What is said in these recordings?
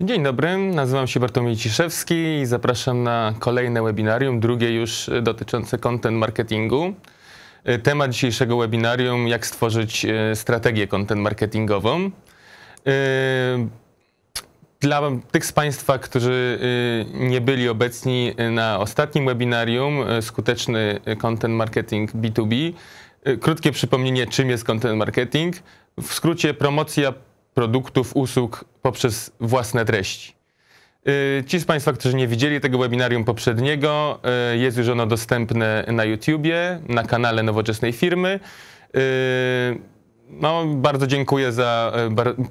Dzień dobry, nazywam się Bartłomiej Ciszewski i zapraszam na kolejne webinarium, drugie już dotyczące content marketingu. E, temat dzisiejszego webinarium, jak stworzyć e, strategię content marketingową. E, dla tych z Państwa, którzy nie byli obecni na ostatnim webinarium, skuteczny content marketing B2B, krótkie przypomnienie, czym jest content marketing. W skrócie promocja produktów, usług poprzez własne treści. Y, ci z Państwa, którzy nie widzieli tego webinarium poprzedniego, y, jest już ono dostępne na YouTubie, na kanale Nowoczesnej Firmy. Y, no, bardzo dziękuję za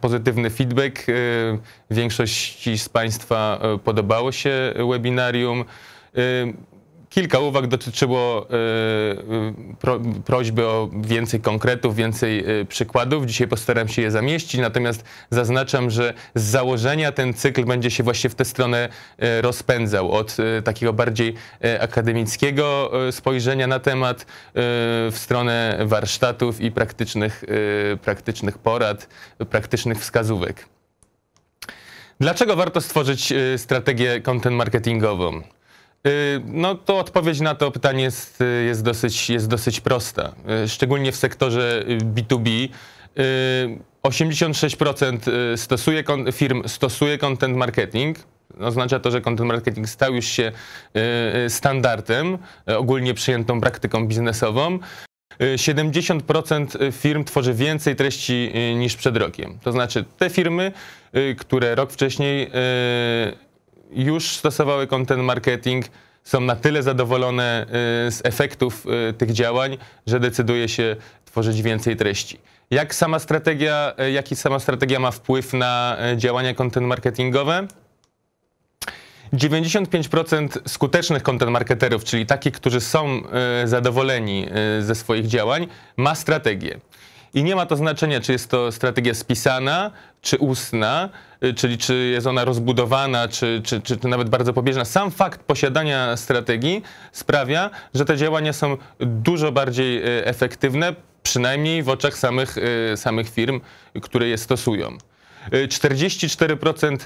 pozytywny feedback. Większości z Państwa podobało się webinarium. Kilka uwag dotyczyło e, e, pro, prośby o więcej konkretów, więcej e, przykładów. Dzisiaj postaram się je zamieścić, natomiast zaznaczam, że z założenia ten cykl będzie się właśnie w tę stronę rozpędzał. Od takiego bardziej akademickiego spojrzenia na temat w stronę warsztatów i praktycznych, praktycznych porad, praktycznych wskazówek. Dlaczego warto stworzyć strategię content marketingową? Y, no to odpowiedź na to pytanie jest, y, jest, dosyć, jest dosyć prosta. Y, szczególnie w sektorze B2B. 86% stosuje, firm stosuje content marketing. Oznacza to, że content marketing stał już się standardem, ogólnie przyjętą praktyką biznesową. 70% firm tworzy więcej treści niż przed rokiem. To znaczy te firmy, które rok wcześniej już stosowały content marketing, są na tyle zadowolone y, z efektów y, tych działań, że decyduje się tworzyć więcej treści. Jak sama strategia, y, jaki sama strategia ma wpływ na działania content marketingowe? 95% skutecznych content marketerów, czyli takich, którzy są zadowoleni ze swoich działań, ma strategię. I nie ma to znaczenia, czy jest to strategia spisana, czy ustna, y, czyli czy jest ona rozbudowana, czy, czy, czy, nawet bardzo pobieżna. Sam fakt posiadania strategii sprawia, że te działania są dużo bardziej y, efektywne, przynajmniej w oczach samych, y, samych firm, które je stosują. 44%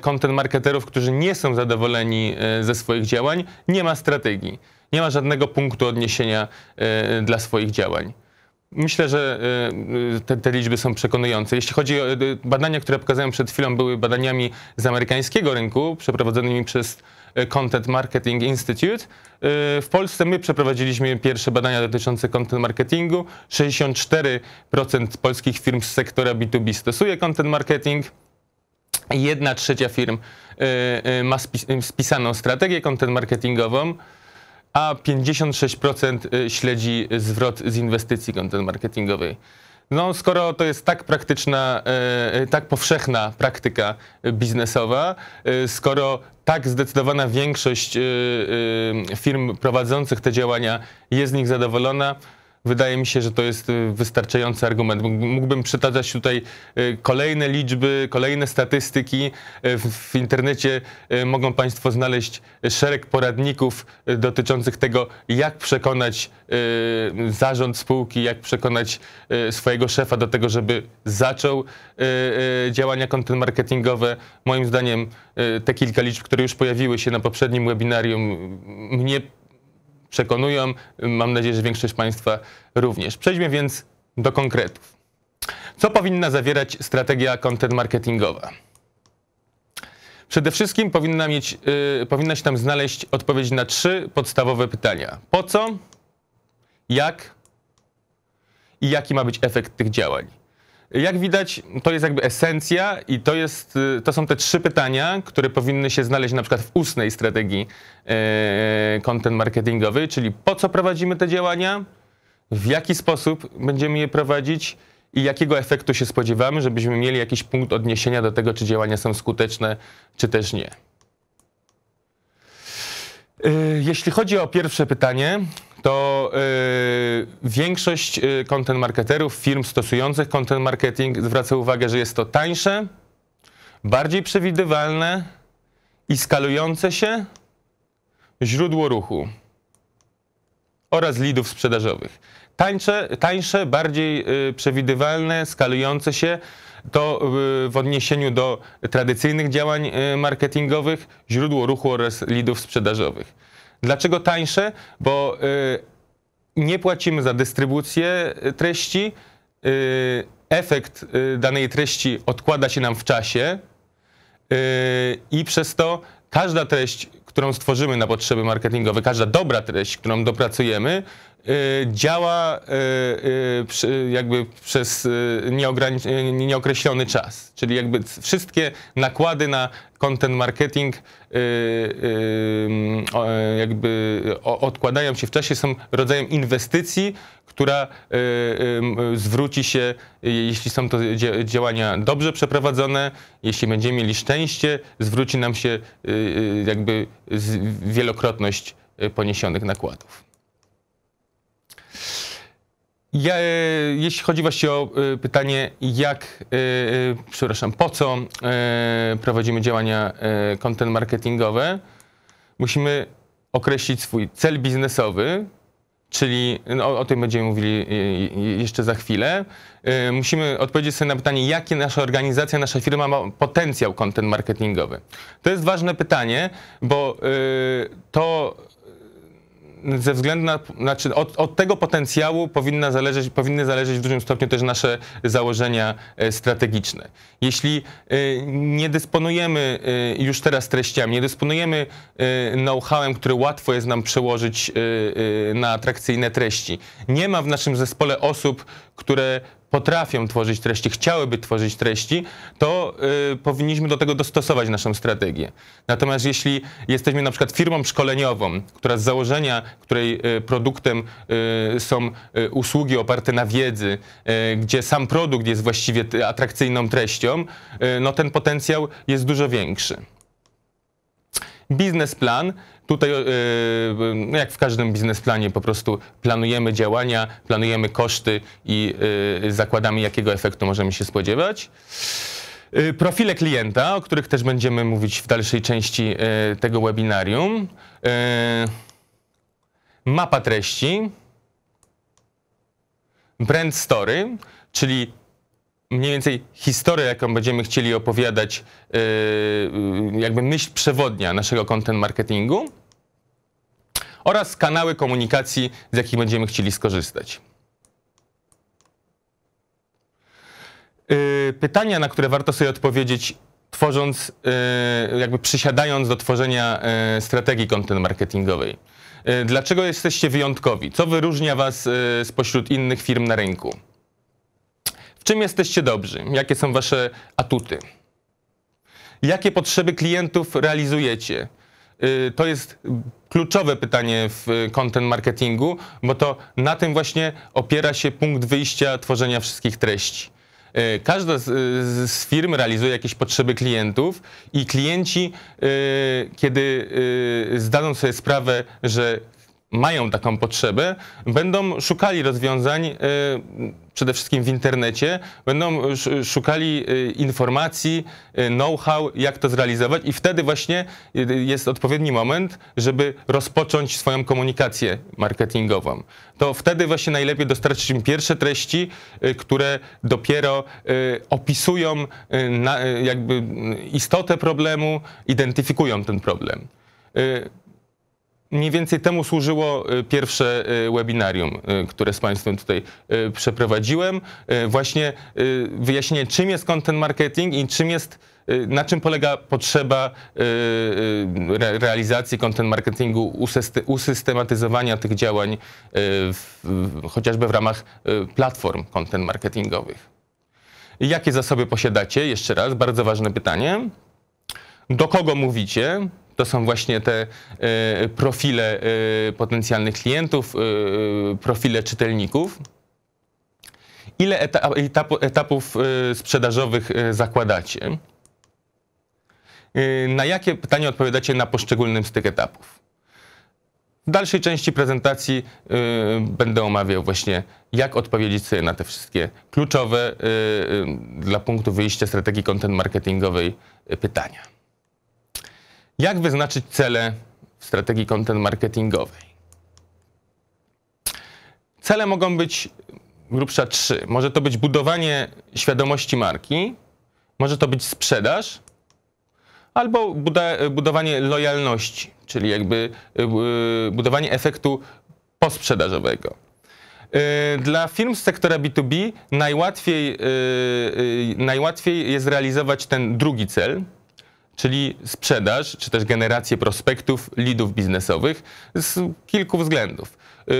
content marketerów, którzy nie są zadowoleni ze swoich działań, nie ma strategii, nie ma żadnego punktu odniesienia dla swoich działań. Myślę, że y, te, te, liczby są przekonujące. Jeśli chodzi o y, badania, które pokazałem przed chwilą, były badaniami z amerykańskiego rynku, przeprowadzonymi przez y, Content Marketing Institute. W Polsce my przeprowadziliśmy pierwsze badania dotyczące content marketingu. 64% polskich firm z sektora B2B stosuje content marketing. Jedna trzecia firm ma spisaną strategię content marketingową a 56% y, śledzi zwrot z inwestycji content marketingowej. No, skoro to jest tak praktyczna, y, y, tak powszechna praktyka biznesowa, skoro tak zdecydowana większość firm prowadzących te działania jest z nich zadowolona, Wydaje mi się, że to jest y, wystarczający argument. Mógłbym przytaczać tutaj y, kolejne liczby, kolejne statystyki. Y, w internecie mogą Państwo znaleźć szereg poradników dotyczących tego, jak przekonać zarząd spółki, jak przekonać swojego szefa do tego, żeby zaczął działania content marketingowe. Moim zdaniem te kilka liczb, które już pojawiły się na poprzednim webinarium, mnie przekonują. Mam nadzieję, że większość Państwa również. Przejdźmy więc do konkretów. Co powinna zawierać strategia content marketingowa? Przede wszystkim powinna, mieć, yy, powinna się tam znaleźć odpowiedź na trzy podstawowe pytania. Po co, jak i jaki ma być efekt tych działań. Jak widać, to jest jakby esencja i to, jest, y, to są te trzy pytania, które powinny się znaleźć na przykład w ustnej strategii e, e, content marketingowej, czyli po co prowadzimy te działania, w jaki sposób będziemy je prowadzić i jakiego efektu się spodziewamy, żebyśmy mieli jakiś punkt odniesienia do tego, czy działania są skuteczne, czy też nie. E, jeśli chodzi o pierwsze pytanie, to y, większość y, content marketerów, firm stosujących content marketing zwraca uwagę, że jest to tańsze, bardziej przewidywalne i skalujące się źródło ruchu oraz lidów sprzedażowych. Tańsze, tańsze bardziej y, przewidywalne, skalujące się to w odniesieniu do tradycyjnych działań marketingowych źródło ruchu oraz lidów sprzedażowych. Dlaczego tańsze? Bo y, nie płacimy za dystrybucję y, treści, y, efekt danej treści odkłada się nam w czasie i przez to każda treść, którą stworzymy na potrzeby marketingowe, każda dobra treść, którą dopracujemy, Y, działa y, y, jakby przez nieokreślony czas. Czyli jakby wszystkie nakłady na content marketing mm, jakby odkładają się w czasie, są rodzajem inwestycji, która zwróci się, jeśli są to działania dobrze przeprowadzone, jeśli będziemy mieli szczęście, zwróci nam się jakby wielokrotność poniesionych nakładów. Ja, e, jeśli chodzi właśnie o e, pytanie, jak, e, przepraszam, po co prowadzimy działania content marketingowe, musimy określić swój cel biznesowy, czyli no, o tym będziemy mówili jeszcze za chwilę. Musimy odpowiedzieć sobie na pytanie, jakie nasza organizacja, nasza firma ma potencjał content marketingowy. To jest ważne pytanie, bo to ze względu na, znaczy od, od, tego potencjału powinna zależeć, powinny zależeć w dużym stopniu też nasze założenia e, strategiczne. Jeśli e, nie dysponujemy e, już teraz treściami, nie dysponujemy know-howem, który łatwo jest nam przełożyć na atrakcyjne treści, nie ma w naszym zespole osób, które potrafią tworzyć treści, chciałyby tworzyć treści, to y, powinniśmy do tego dostosować naszą strategię. Natomiast jeśli jesteśmy na przykład firmą szkoleniową, która z założenia, której y, produktem y, są y, usługi oparte na wiedzy, y, gdzie sam produkt jest właściwie atrakcyjną treścią, y, no ten potencjał jest dużo większy biznesplan. Tutaj, e, no jak w każdym biznesplanie, po prostu planujemy działania, planujemy koszty i e, zakładamy, jakiego efektu możemy się spodziewać. E, profile klienta, o których też będziemy mówić w dalszej części tego webinarium. Mapa treści. Brand story, czyli mniej więcej historię, jaką będziemy chcieli opowiadać, yy, yy, jakby myśl przewodnia naszego content marketingu oraz kanały komunikacji, z jakich będziemy chcieli skorzystać. Yy, pytania, na które warto sobie odpowiedzieć, tworząc, jakby przysiadając do tworzenia strategii content marketingowej. Dlaczego jesteście wyjątkowi? Co wyróżnia Was spośród innych firm na rynku? czym jesteście dobrzy? Jakie są wasze atuty? Jakie potrzeby klientów realizujecie? Y, to jest kluczowe pytanie w content marketingu, bo to na tym właśnie opiera się punkt wyjścia tworzenia wszystkich treści. Y, każda z, z firm realizuje jakieś potrzeby klientów i klienci, y, kiedy zdadzą sobie sprawę, że mają taką potrzebę, będą szukali rozwiązań y, przede wszystkim w internecie, będą szukali y, informacji, y, know-how, jak to zrealizować i wtedy właśnie jest odpowiedni moment, żeby rozpocząć swoją komunikację marketingową. To wtedy właśnie najlepiej dostarczyć im pierwsze treści, które dopiero opisują jakby istotę problemu, identyfikują ten problem. Mniej więcej temu służyło y, pierwsze y, webinarium, y, które z Państwem tutaj przeprowadziłem. Właśnie wyjaśnienie, czym jest content marketing i czym jest, na czym polega potrzeba realizacji content marketingu, usystematyzowania tych działań, w, chociażby w ramach platform content marketingowych. Jakie zasoby posiadacie? Jeszcze raz, bardzo ważne pytanie. Do kogo mówicie? to są właśnie te e, profile e, potencjalnych klientów, e, profile czytelników. Ile etapów sprzedażowych zakładacie? Na jakie pytania odpowiadacie na poszczególnym z tych etapów? W dalszej części prezentacji będę omawiał właśnie, jak odpowiedzieć sobie na te wszystkie kluczowe dla punktu wyjścia strategii content marketingowej pytania. Jak wyznaczyć cele w strategii content marketingowej? Cele mogą być grubsza trzy. Może to być budowanie świadomości marki, może to być sprzedaż, albo budowanie lojalności, czyli jakby y, y, budowanie efektu posprzedażowego. Y, dla firm z sektora B2B najłatwiej, najłatwiej jest realizować ten drugi cel, czyli sprzedaż, czy też generację prospektów, lidów biznesowych z kilku względów.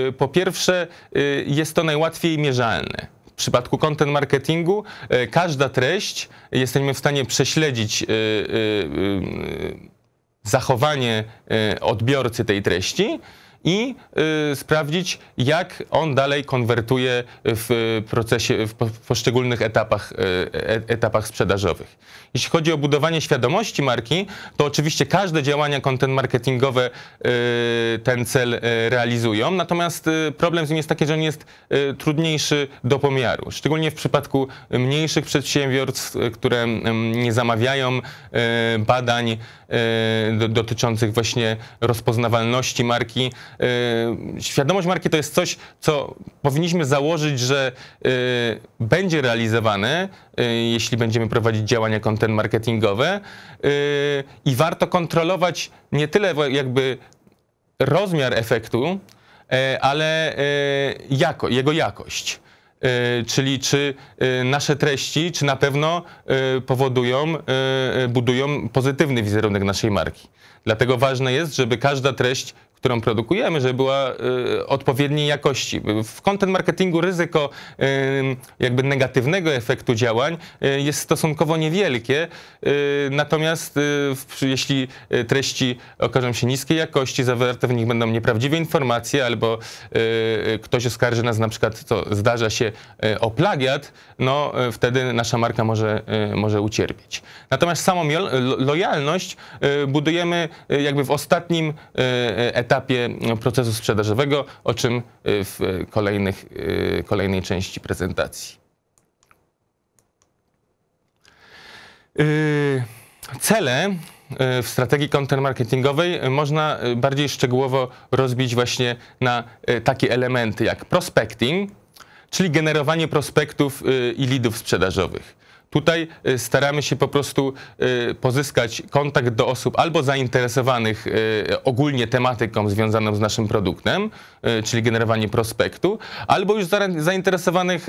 Y, po pierwsze, y, jest to najłatwiej mierzalne. W przypadku content marketingu y, każda treść jesteśmy w stanie prześledzić zachowanie odbiorcy tej treści i y, sprawdzić, jak on dalej konwertuje w procesie, w, poszczególnych etapach, y, e, etapach sprzedażowych. Jeśli chodzi o budowanie świadomości marki, to oczywiście każde działania content marketingowe y, ten cel y, realizują, natomiast problem z nim jest taki, że on jest trudniejszy do pomiaru, szczególnie w przypadku mniejszych przedsiębiorstw, które mm, nie zamawiają badań dotyczących właśnie rozpoznawalności marki, Y, świadomość marki to jest coś, co powinniśmy założyć, że y, będzie realizowane, y, jeśli będziemy prowadzić działania content marketingowe i warto kontrolować nie tyle jakby rozmiar efektu, ale jako, jego jakość. Czyli czy nasze treści, czy na pewno powodują, budują pozytywny wizerunek naszej marki. Dlatego ważne jest, żeby każda treść którą produkujemy, żeby była y, odpowiedniej jakości. W content marketingu ryzyko y, jakby negatywnego efektu działań y, jest stosunkowo niewielkie, natomiast jeśli treści okażą się niskiej jakości, zawarte w nich będą nieprawdziwe informacje albo ktoś oskarży nas na przykład, co zdarza się o plagiat, no wtedy nasza marka może, może ucierpieć. Natomiast samą lojalność budujemy jakby w ostatnim etapie, etapie procesu sprzedażowego, o czym y, w kolejnych, y, kolejnej części prezentacji. Y, cele w strategii marketingowej można bardziej szczegółowo rozbić właśnie na takie elementy jak prospecting, czyli generowanie prospektów i lidów sprzedażowych. Tutaj y, staramy się po prostu y, pozyskać kontakt do osób albo zainteresowanych y, ogólnie tematyką związaną z naszym produktem, czyli generowanie prospektu, albo już zainteresowanych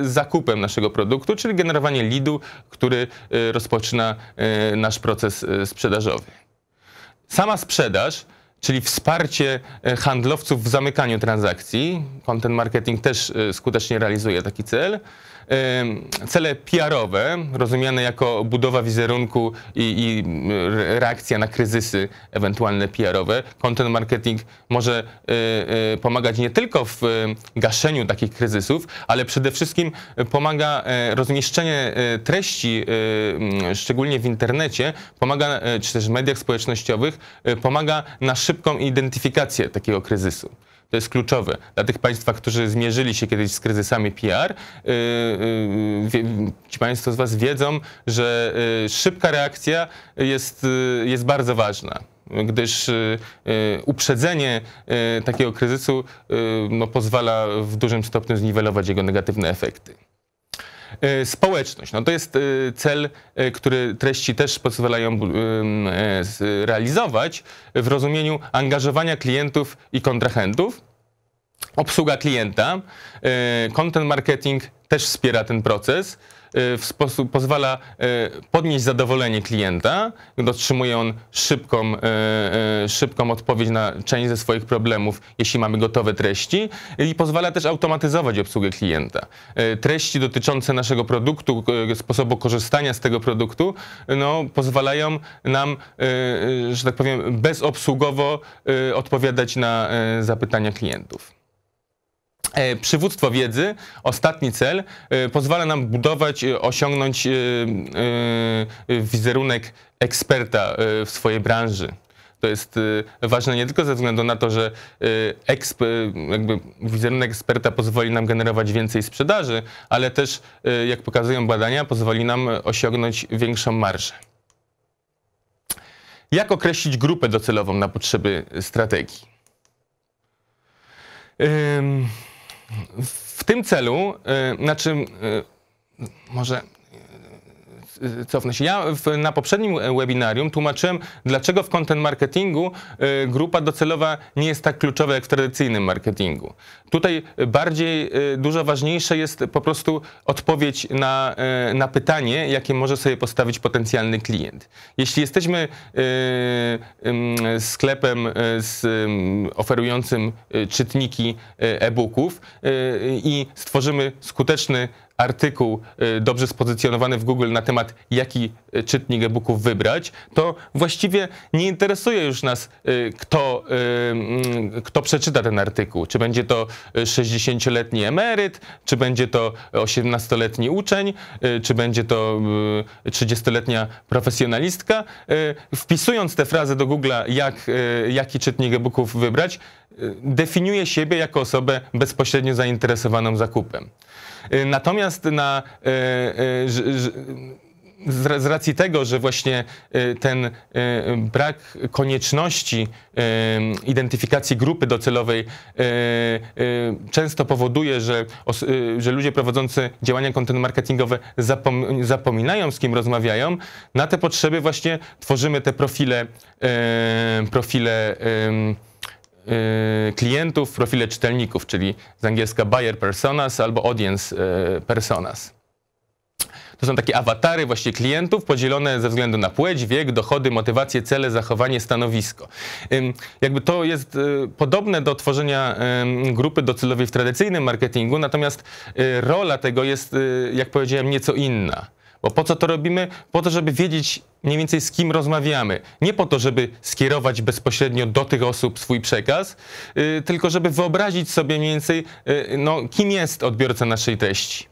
zakupem naszego produktu, czyli generowanie leadu, który rozpoczyna nasz proces sprzedażowy. Sama sprzedaż czyli wsparcie handlowców w zamykaniu transakcji. Content marketing też skutecznie realizuje taki cel cele PR-owe, rozumiane jako budowa wizerunku i, i reakcja na kryzysy ewentualne PR-owe. Content marketing może e, e, pomagać nie tylko w e, gaszeniu takich kryzysów, ale przede wszystkim pomaga rozmieszczenie treści, szczególnie w internecie, pomaga, czy też w mediach społecznościowych, pomaga na szybką identyfikację takiego kryzysu. To jest kluczowe. Dla tych Państwa, którzy zmierzyli się kiedyś z kryzysami PR, y, y, ci Państwo z Was wiedzą, że y, szybka reakcja jest, jest bardzo ważna gdyż uprzedzenie takiego kryzysu no, pozwala w dużym stopniu zniwelować jego negatywne efekty. E, społeczność. No to jest e, cel, e, który treści też pozwalają realizować w rozumieniu angażowania klientów i kontrahentów. Obsługa klienta, content marketing też wspiera ten proces. Y, w sposób, pozwala y, podnieść zadowolenie klienta, otrzymuje on szybką, y, szybką odpowiedź na część ze swoich problemów, jeśli mamy gotowe treści i pozwala też automatyzować obsługę klienta. Treści dotyczące naszego produktu, sposobu korzystania z tego produktu, no, pozwalają nam, że tak powiem, bezobsługowo odpowiadać na zapytania klientów. E, przywództwo wiedzy, ostatni cel, e, pozwala nam budować, e, osiągnąć wizerunek eksperta w swojej branży. To jest ważne nie tylko ze względu na to, że eksp, jakby wizerunek eksperta pozwoli nam generować więcej sprzedaży, ale też, jak pokazują badania, pozwoli nam osiągnąć większą marżę. Jak określić grupę docelową na potrzeby strategii? W tym celu, y, znaczy, y, może Y, cofnę się. Ja w, na poprzednim webinarium tłumaczyłem, dlaczego w content marketingu y, grupa docelowa nie jest tak kluczowa jak w tradycyjnym marketingu. Tutaj bardziej, y, dużo ważniejsze jest po prostu odpowiedź na, na pytanie, jakie może sobie postawić potencjalny klient. Jeśli jesteśmy sklepem z, oferującym czytniki e-booków i stworzymy skuteczny artykuł y, dobrze spozycjonowany w Google na temat, jaki y, czytnik e-booków wybrać, to właściwie nie interesuje już nas, y, kto, mm, kto przeczyta ten artykuł. Czy będzie to 60-letni emeryt, czy będzie to 18-letni uczeń, czy będzie to 30-letnia profesjonalistka. Wpisując te frazy do Google'a, jak, jaki czytnik e-booków wybrać, definiuje siebie jako osobę bezpośrednio zainteresowaną zakupem. E, natomiast na e, e, z racji tego, że właśnie ten brak konieczności identyfikacji grupy docelowej często powoduje, że, że ludzie prowadzący działania content marketingowe zapominają, z kim rozmawiają, na te potrzeby właśnie tworzymy te profile, profile Y, klientów profile czytelników, czyli z angielska buyer personas albo audience y, personas. To są takie awatary właśnie klientów podzielone ze względu na płeć, wiek, dochody, motywacje, cele, zachowanie, stanowisko. Jakby to jest y, podobne do tworzenia grupy docelowej w tradycyjnym marketingu, natomiast rola tego jest, jak powiedziałem, nieco inna. Bo po co to robimy? Po to, żeby wiedzieć mniej więcej z kim rozmawiamy. Nie po to, żeby skierować bezpośrednio do tych osób swój przekaz, yy, tylko żeby wyobrazić sobie mniej więcej, yy, no, kim jest odbiorca naszej treści.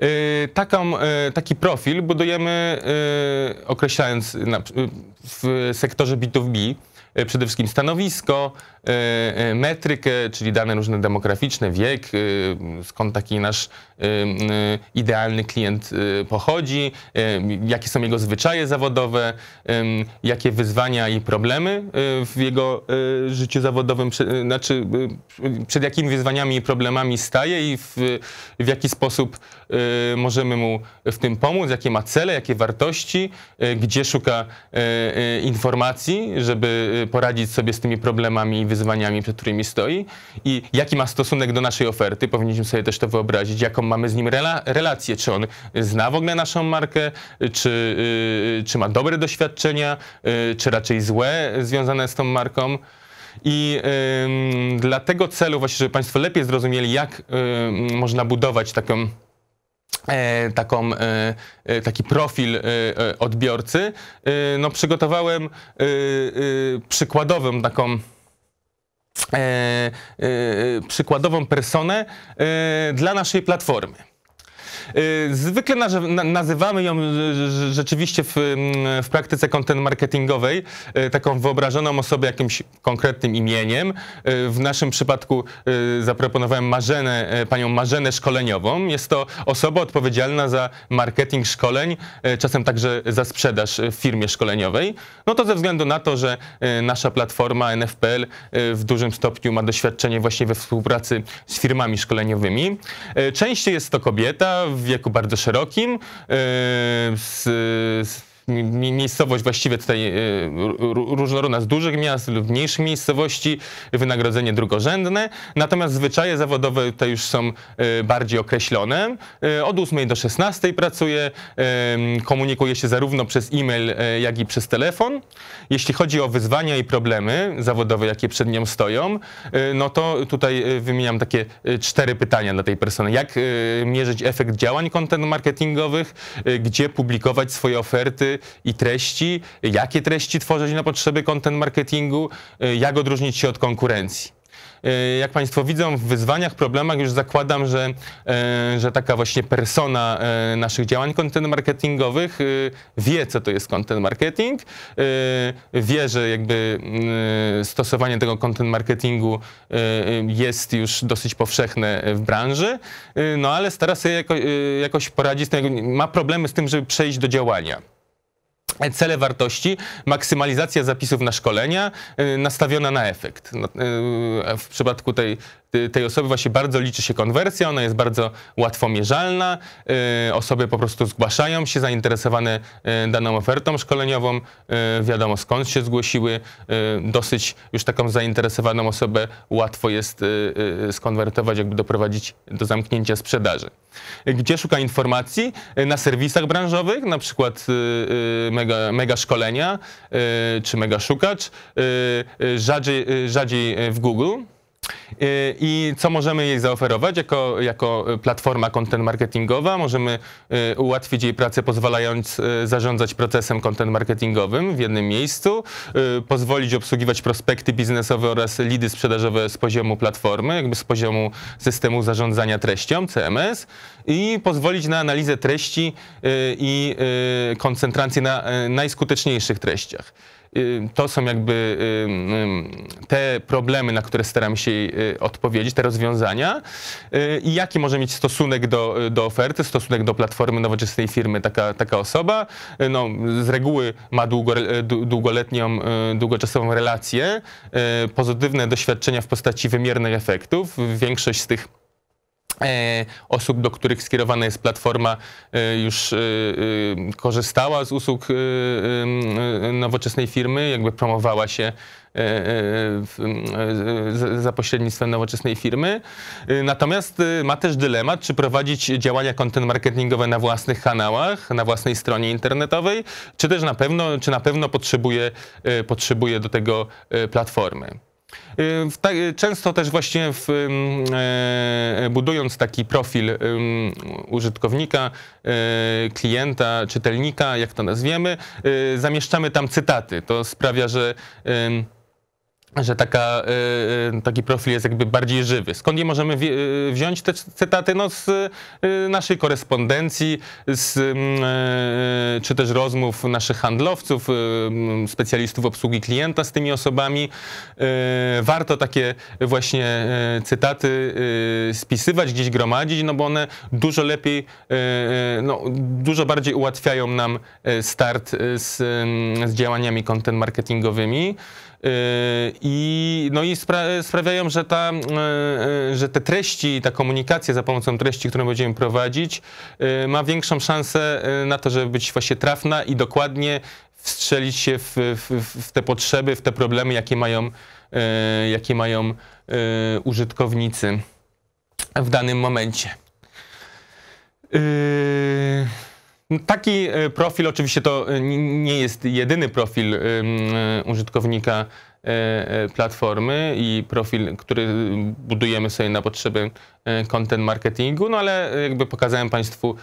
Yy, taką, y, taki profil budujemy y, określając na, w sektorze B2B. E, przede wszystkim stanowisko, e, e, metrykę, czyli dane różne demograficzne, wiek, skąd taki nasz idealny klient pochodzi, jakie są jego zwyczaje zawodowe, jakie wyzwania i problemy w jego życiu zawodowym, znaczy przed jakimi wyzwaniami i problemami staje i w, w jaki sposób możemy mu w tym pomóc, jakie ma cele, jakie wartości, gdzie szuka informacji, żeby poradzić sobie z tymi problemami i wyzwaniami, przed którymi stoi i jaki ma stosunek do naszej oferty. Powinniśmy sobie też to wyobrazić, jaką mamy z nim rela relację, czy on zna w ogóle naszą markę, czy, yy, czy ma dobre doświadczenia, yy, czy raczej złe y, związane z tą marką. I dla tego celu, właśnie, żeby Państwo lepiej zrozumieli, jak y, można budować taką E, taką, e, e, taki profil odbiorcy, no przygotowałem przykładową taką przykładową personę dla naszej platformy. Y, zwykle nazywamy ją y, y, rzeczywiście w, mm, w praktyce content marketingowej taką wyobrażoną osobę jakimś konkretnym imieniem. W naszym przypadku zaproponowałem Marzenę, panią Marzenę Szkoleniową. Jest to osoba odpowiedzialna za marketing szkoleń, czasem także za sprzedaż w firmie szkoleniowej. No to ze względu na to, że nasza platforma NFPL w dużym stopniu ma doświadczenie właśnie we współpracy z firmami szkoleniowymi. Częściej jest to kobieta, w wieku bardzo szerokim, y, z, z miejscowość właściwie tutaj y, różnorodna z dużych miast lub mniejszych miejscowości, wynagrodzenie drugorzędne, natomiast zwyczaje zawodowe tutaj już są y, bardziej określone. Y, od 8 do 16 pracuję, komunikuję się zarówno przez e-mail, jak i przez telefon. Jeśli chodzi o wyzwania i problemy zawodowe, jakie przed nią stoją, no to tutaj wymieniam takie cztery pytania dla tej persony. Jak mierzyć efekt działań content marketingowych, gdzie publikować swoje oferty, i treści, jakie treści tworzyć na potrzeby content marketingu, y, jak odróżnić się od konkurencji y, jak Państwo widzą, w wyzwaniach, problemach już zakładam, że, y, że taka właśnie persona naszych działań content marketingowych wie, co to jest content marketing, wie, że jakby stosowanie tego content marketingu jest już dosyć powszechne w branży, no ale stara się jakoś poradzić, ma problemy z tym, żeby przejść do działania cele wartości, maksymalizacja zapisów na szkolenia y, nastawiona na efekt. No, y, w przypadku tej, tej osoby właśnie bardzo liczy się konwersja, ona jest bardzo łatwo mierzalna, y, osoby po prostu zgłaszają się zainteresowane daną ofertą szkoleniową, wiadomo skąd się zgłosiły, dosyć już taką zainteresowaną osobę łatwo jest skonwertować, jakby doprowadzić do zamknięcia sprzedaży. Gdzie szuka informacji? Na serwisach branżowych, na przykład Mega mega, mega szkolenia y, czy mega szukacz y, y, rzadziej, rzadziej w Google. Y, I co możemy jej zaoferować jako, jako platforma content marketingowa? Możemy y, ułatwić jej pracę, pozwalając y, zarządzać procesem content marketingowym w jednym miejscu, pozwolić obsługiwać prospekty biznesowe oraz lidy sprzedażowe z poziomu platformy, jakby z poziomu systemu zarządzania treścią, CMS, i pozwolić na analizę treści i koncentrację na najskuteczniejszych treściach. Y, to są jakby y, te problemy, na które staramy się y, odpowiedzieć, te rozwiązania i jaki może mieć stosunek do, do oferty, stosunek do platformy nowoczesnej firmy taka, taka osoba. No, z reguły ma długo, długoletnią, długoczasową relację, pozytywne doświadczenia w postaci wymiernych efektów. Większość z tych E, osób, do których skierowana jest platforma, e, już e, korzystała z usług nowoczesnej firmy, jakby promowała się za pośrednictwem nowoczesnej firmy. Natomiast ma też dylemat, czy prowadzić działania content marketingowe na własnych kanałach, na własnej stronie internetowej, czy też na pewno, czy na pewno potrzebuje, potrzebuje do tego platformy. Y, często też właśnie w, e, e, budując taki profil użytkownika, e, klienta, czytelnika, jak to nazwiemy, y, zamieszczamy tam cytaty. To sprawia, że że taka, y, y, taki profil jest jakby bardziej żywy. Skąd nie możemy y, wziąć te cytaty? No z naszej korespondencji, z, czy też rozmów naszych handlowców, specjalistów obsługi klienta z tymi osobami. Warto takie właśnie cytaty spisywać, gdzieś gromadzić, no bo one dużo lepiej, no, dużo bardziej ułatwiają nam start z, z działaniami content marketingowymi. Y, I, no i spra sprawiają, że, ta, y, y, że te treści, ta komunikacja za pomocą treści, którą będziemy prowadzić, ma większą szansę na to, żeby być właśnie trafna i dokładnie wstrzelić się w, w, w te potrzeby, w te problemy, jakie mają, jakie mają użytkownicy w danym momencie. Yy... No, taki e, profil, oczywiście to e, nie jest jedyny profil e, użytkownika platformy i profil, który budujemy sobie na potrzeby content marketingu, no ale jakby pokazałem Państwu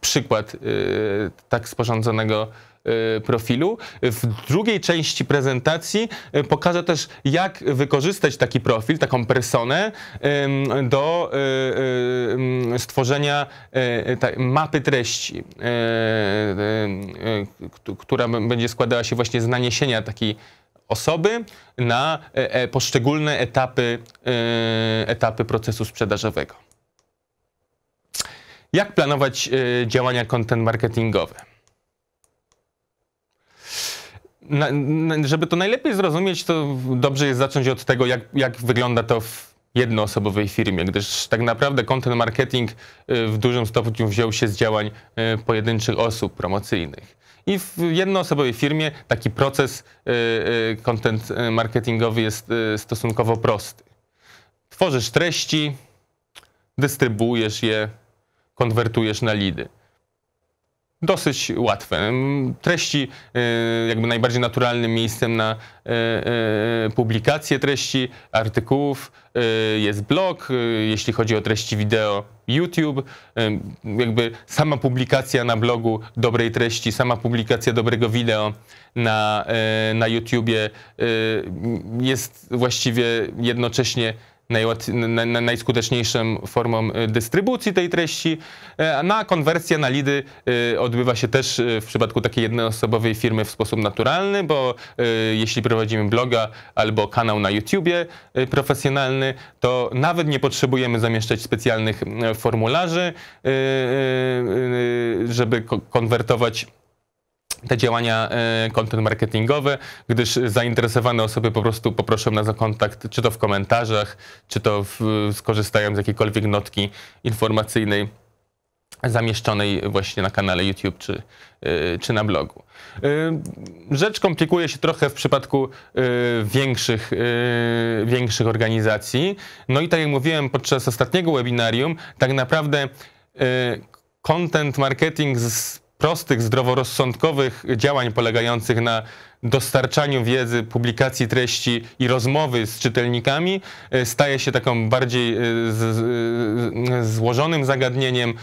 przykład tak sporządzonego E, profilu. W drugiej części prezentacji e, pokażę też, jak wykorzystać taki profil, taką personę do e, stworzenia mapy treści, która będzie składała się właśnie z naniesienia takiej osoby na poszczególne etapy, etapy procesu sprzedażowego. Jak planować działania content marketingowe? na, na, żeby to najlepiej zrozumieć, to dobrze jest zacząć od tego, jak, jak wygląda to w jednoosobowej firmie, gdyż tak naprawdę content marketing y, w dużym stopniu wziął się z działań y, pojedynczych osób promocyjnych. I w jednoosobowej firmie taki proces y, content marketingowy jest stosunkowo prosty. Tworzysz treści, dystrybuujesz je, konwertujesz na lidy dosyć łatwe. Treści, y, jakby najbardziej naturalnym miejscem na y, y, publikację treści, artykułów jest blog, jeśli chodzi o treści wideo YouTube, jakby sama publikacja na blogu dobrej treści, sama publikacja dobrego wideo na, na YouTubie jest właściwie jednocześnie najskuteczniejszą formą y, dystrybucji tej treści. E, na konwersja na lidy y, odbywa się też y, w przypadku takiej jednoosobowej firmy w sposób naturalny, bo jeśli prowadzimy bloga albo kanał na YouTubie profesjonalny, to nawet nie potrzebujemy zamieszczać specjalnych formularzy, żeby konwertować te działania e, content marketingowe, gdyż zainteresowane osoby po prostu poproszą nas o kontakt, czy to w komentarzach, czy to w, skorzystają z jakiejkolwiek notki informacyjnej zamieszczonej właśnie na kanale YouTube czy, e, czy na blogu. E, rzecz komplikuje się trochę w przypadku większych, większych organizacji. No i tak jak mówiłem podczas ostatniego webinarium, tak naprawdę content marketing z prostych, zdroworozsądkowych działań polegających na dostarczaniu wiedzy, publikacji treści i rozmowy z czytelnikami e, staje się taką bardziej e, z, z, e, złożonym zagadnieniem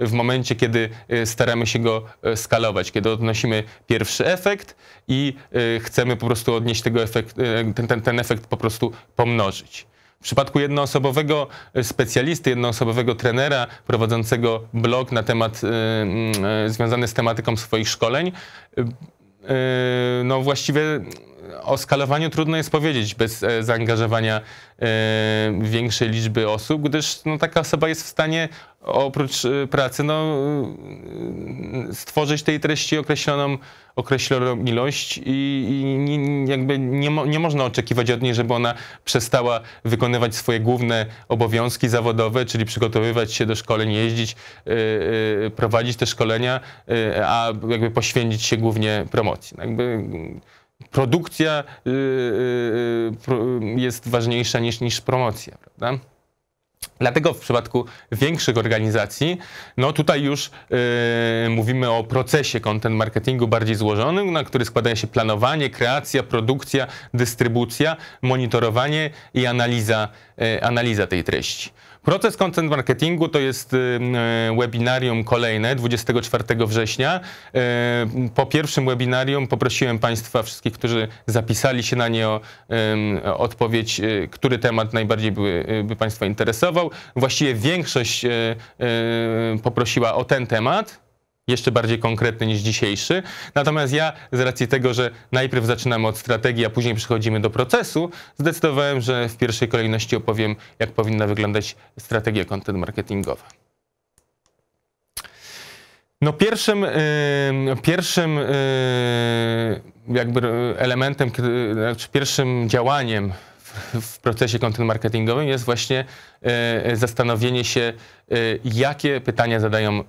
w momencie, kiedy staramy się go skalować, kiedy odnosimy pierwszy efekt i chcemy po prostu odnieść tego efekt, ten, ten, ten efekt po prostu pomnożyć. W przypadku jednoosobowego e, specjalisty, jednoosobowego trenera prowadzącego blog na temat e, e, związany z tematyką swoich szkoleń, no właściwie o skalowaniu trudno jest powiedzieć bez e, zaangażowania e, większej liczby osób, gdyż no, taka osoba jest w stanie oprócz e, pracy no, stworzyć tej treści określoną, określoną ilość i, i jakby nie, mo, nie można oczekiwać od niej, żeby ona przestała wykonywać swoje główne obowiązki zawodowe, czyli przygotowywać się do szkoleń, jeździć, prowadzić te szkolenia, a jakby poświęcić się głównie promocji. No, jakby, produkcja y, y, y, jest ważniejsza niż, niż promocja, prawda? Dlatego w przypadku większych organizacji, no tutaj już yy, mówimy o procesie content marketingu bardziej złożonym, na który składają się planowanie, kreacja, produkcja, dystrybucja, monitorowanie i analiza, yy, analiza tej treści. Proces Content Marketingu to jest y, y, webinarium kolejne 24 września. Y, po pierwszym webinarium poprosiłem Państwa, wszystkich, którzy zapisali się na nie o odpowiedź, który temat najbardziej by, by Państwa interesował. Właściwie większość poprosiła o ten temat jeszcze bardziej konkretny niż dzisiejszy. Natomiast ja z racji tego, że najpierw zaczynamy od strategii, a później przechodzimy do procesu, zdecydowałem, że w pierwszej kolejności opowiem, jak powinna wyglądać strategia content marketingowa. No pierwszym, yy, pierwszym yy, jakby elementem, znaczy pierwszym działaniem w procesie content marketingowym jest właśnie e, e, zastanowienie się, e, jakie pytania zadają,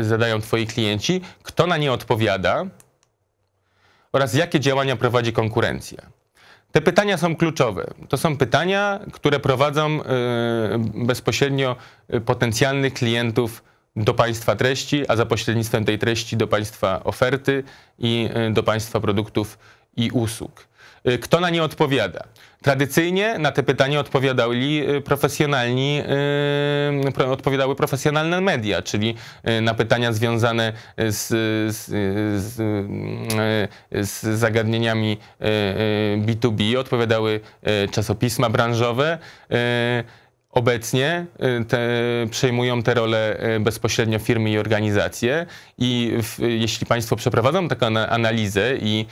zadają twoi klienci, kto na nie odpowiada oraz jakie działania prowadzi konkurencja. Te pytania są kluczowe. To są pytania, które prowadzą bezpośrednio potencjalnych klientów do państwa treści, a za pośrednictwem tej treści do państwa oferty i do państwa produktów i usług. Y, kto na nie odpowiada? Tradycyjnie na te pytania odpowiadali y, profesjonalni, y, odpowiadały profesjonalne media, czyli na pytania związane z, z, z, z zagadnieniami B2B odpowiadały czasopisma branżowe. Obecnie y, te, przejmują te role y, bezpośrednio firmy i organizacje i w, jeśli Państwo przeprowadzą taką analizę i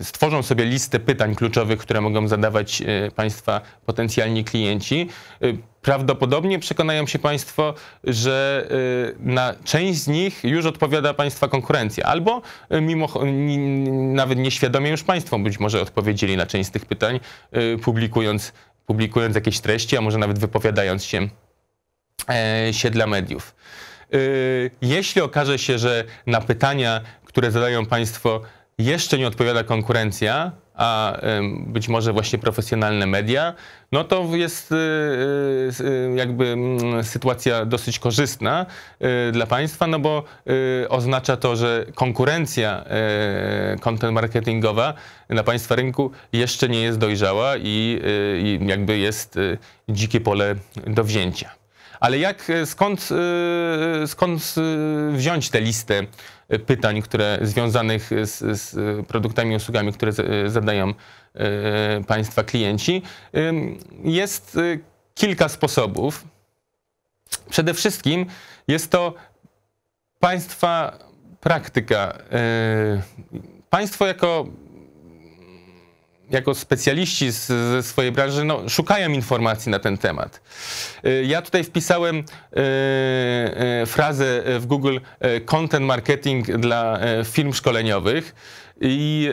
y, stworzą sobie listę pytań kluczowych, które mogą zadawać Państwa potencjalni klienci, prawdopodobnie przekonają się Państwo, że na część z nich już odpowiada Państwa konkurencja, albo mimo, nawet nieświadomie już Państwo być może odpowiedzieli na część z tych pytań, publikując publikując jakieś treści, a może nawet wypowiadając się, e, się dla mediów. E, jeśli okaże się, że na pytania, które zadają Państwo, jeszcze nie odpowiada konkurencja, a być może właśnie profesjonalne media, no to jest y, y, y, jakby mm, sytuacja dosyć korzystna dla państwa, no bo oznacza to, że konkurencja e, content marketingowa na państwa rynku jeszcze nie jest dojrzała i, jakby jest dzikie pole do wzięcia. Ale jak, e, skąd, skąd wziąć tę listę pytań, które związanych z, z produktami i usługami, które zadają e, Państwa klienci. Jest e, kilka sposobów. Przede wszystkim jest to Państwa praktyka. E, państwo jako jako specjaliści z, ze swojej branży no, szukają informacji na ten temat. Y, ja tutaj wpisałem e, e, frazę w Google content marketing dla firm szkoleniowych i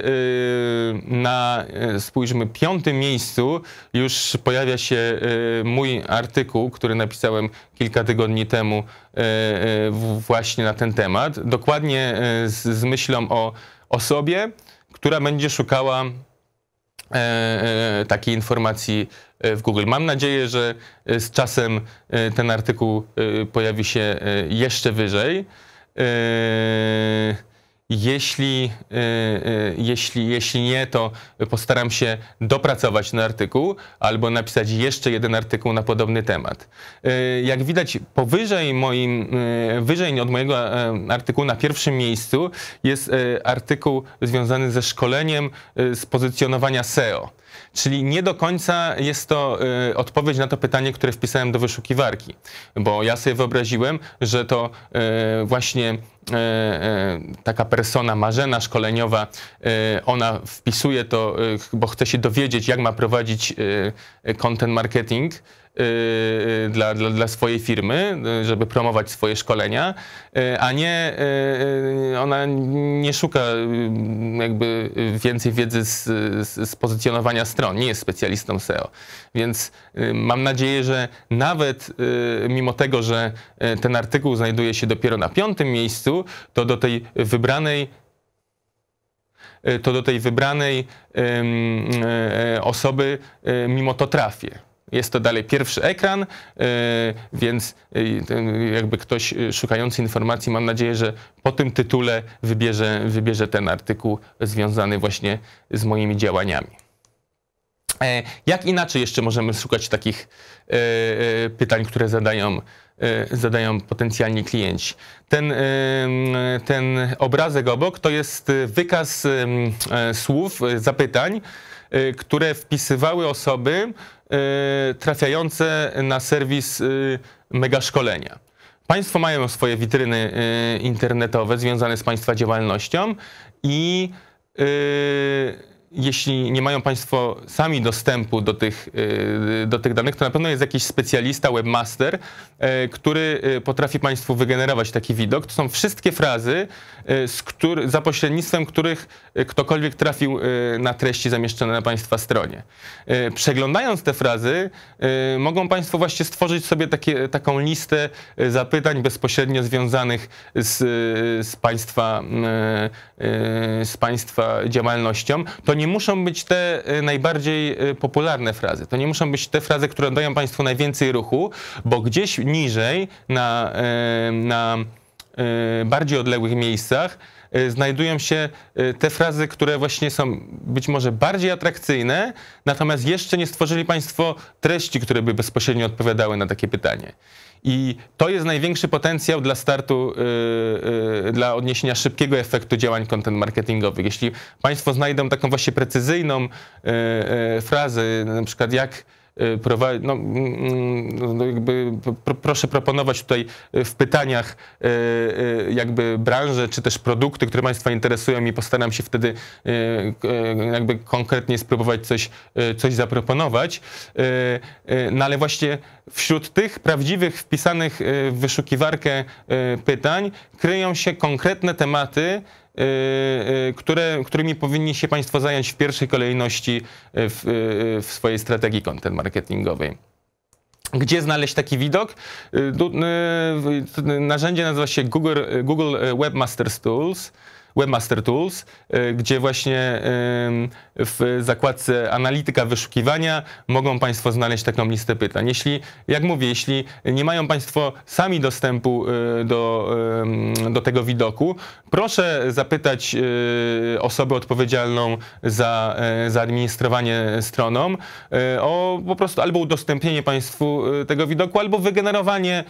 na, spójrzmy, piątym miejscu już pojawia się mój artykuł, który napisałem kilka tygodni temu właśnie na ten temat, dokładnie z, z myślą o osobie, która będzie szukała E, e, takiej informacji e, w Google. Mam nadzieję, że z czasem ten artykuł pojawi się jeszcze wyżej. Jeśli, y, y, jeśli, jeśli nie, to postaram się dopracować ten artykuł albo napisać jeszcze jeden artykuł na podobny temat. Y, jak widać, powyżej moim, wyżej od mojego e, artykułu na pierwszym miejscu jest e, artykuł związany ze szkoleniem e, z pozycjonowania SEO. Czyli nie do końca jest to y, odpowiedź na to pytanie, które wpisałem do wyszukiwarki, bo ja sobie wyobraziłem, że to y, właśnie y, y, taka persona marzena szkoleniowa, y, ona wpisuje to, bo chce się dowiedzieć, jak ma prowadzić content marketing Y, y, dla, dla, dla, swojej firmy, y, żeby promować swoje szkolenia, a nie ona nie szuka jakby więcej wiedzy z, z, pozycjonowania stron, nie jest specjalistą SEO. Więc mam nadzieję, że nawet mimo tego, że ten artykuł znajduje się dopiero na piątym miejscu, to do tej wybranej to do tej wybranej osoby mimo to trafię. Jest to dalej pierwszy ekran, y, więc y, jakby ktoś y, szukający informacji, mam nadzieję, że po tym tytule wybierze, wybierze ten artykuł związany właśnie z moimi działaniami. E, jak inaczej jeszcze możemy szukać takich e, e, pytań, które zadają, zadają potencjalni klienci? Ten, ten obrazek obok to jest wykaz słów, zapytań, które wpisywały osoby, Y, trafiające na serwis y, mega szkolenia. Państwo mają swoje witryny y, internetowe związane z Państwa działalnością i jeśli nie mają Państwo sami dostępu do tych, y, do tych danych, to na pewno jest jakiś specjalista, webmaster, y, który y, potrafi Państwu wygenerować taki widok. To są wszystkie frazy, który, za pośrednictwem których ktokolwiek trafił na treści zamieszczone na Państwa stronie. Przeglądając te frazy, mogą Państwo właśnie stworzyć sobie takie, taką listę zapytań bezpośrednio związanych z, z, państwa, mm, z Państwa działalnością. To nie muszą być te y, najbardziej y, popularne frazy. To nie muszą być te frazy, które dają Państwu najwięcej ruchu, bo gdzieś niżej, na, y, na bardziej odległych miejscach, Y, znajdują się y, te frazy, które właśnie są być może bardziej atrakcyjne, natomiast jeszcze nie stworzyli Państwo treści, które by bezpośrednio odpowiadały na takie pytanie. I to jest największy potencjał dla startu, y, dla odniesienia szybkiego efektu działań content marketingowych. Jeśli Państwo znajdą taką właśnie precyzyjną frazę, na przykład jak Y, no, mm, mm, no, jakby, proszę proponować tutaj y, w pytaniach y, jakby branże, czy też produkty, które Państwa interesują i postaram się wtedy jakby konkretnie spróbować coś, coś zaproponować. No ale właśnie wśród tych prawdziwych wpisanych w wyszukiwarkę pytań kryją się konkretne tematy, Y, y, które, którymi powinni się Państwo zająć w pierwszej kolejności y, w, w swojej strategii content marketingowej. Gdzie znaleźć taki widok? Narzędzie nazywa się Google, Google Tools. Webmaster Tools, y, gdzie właśnie y, w zakładce analityka wyszukiwania mogą Państwo znaleźć taką listę pytań. Jeśli, jak mówię, jeśli nie mają Państwo sami dostępu y, do, do tego widoku, proszę zapytać osobę odpowiedzialną za, za administrowanie stroną o po prostu albo udostępnienie Państwu tego widoku, albo wygenerowanie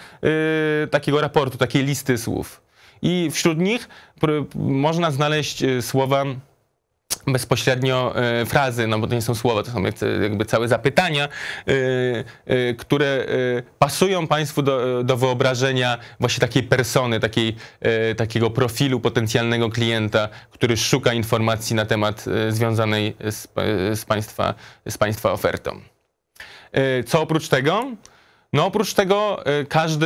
takiego raportu, takiej listy słów. I wśród nich można znaleźć y, słowa bezpośrednio e, frazy, no bo to nie są słowa, to są jakby całe zapytania, e, e, które pasują Państwu do, do, wyobrażenia właśnie takiej persony, takiej, takiego profilu potencjalnego klienta, który szuka informacji na temat związanej z, z, państwa, z Państwa ofertą. Co oprócz tego? No oprócz tego y, każdy,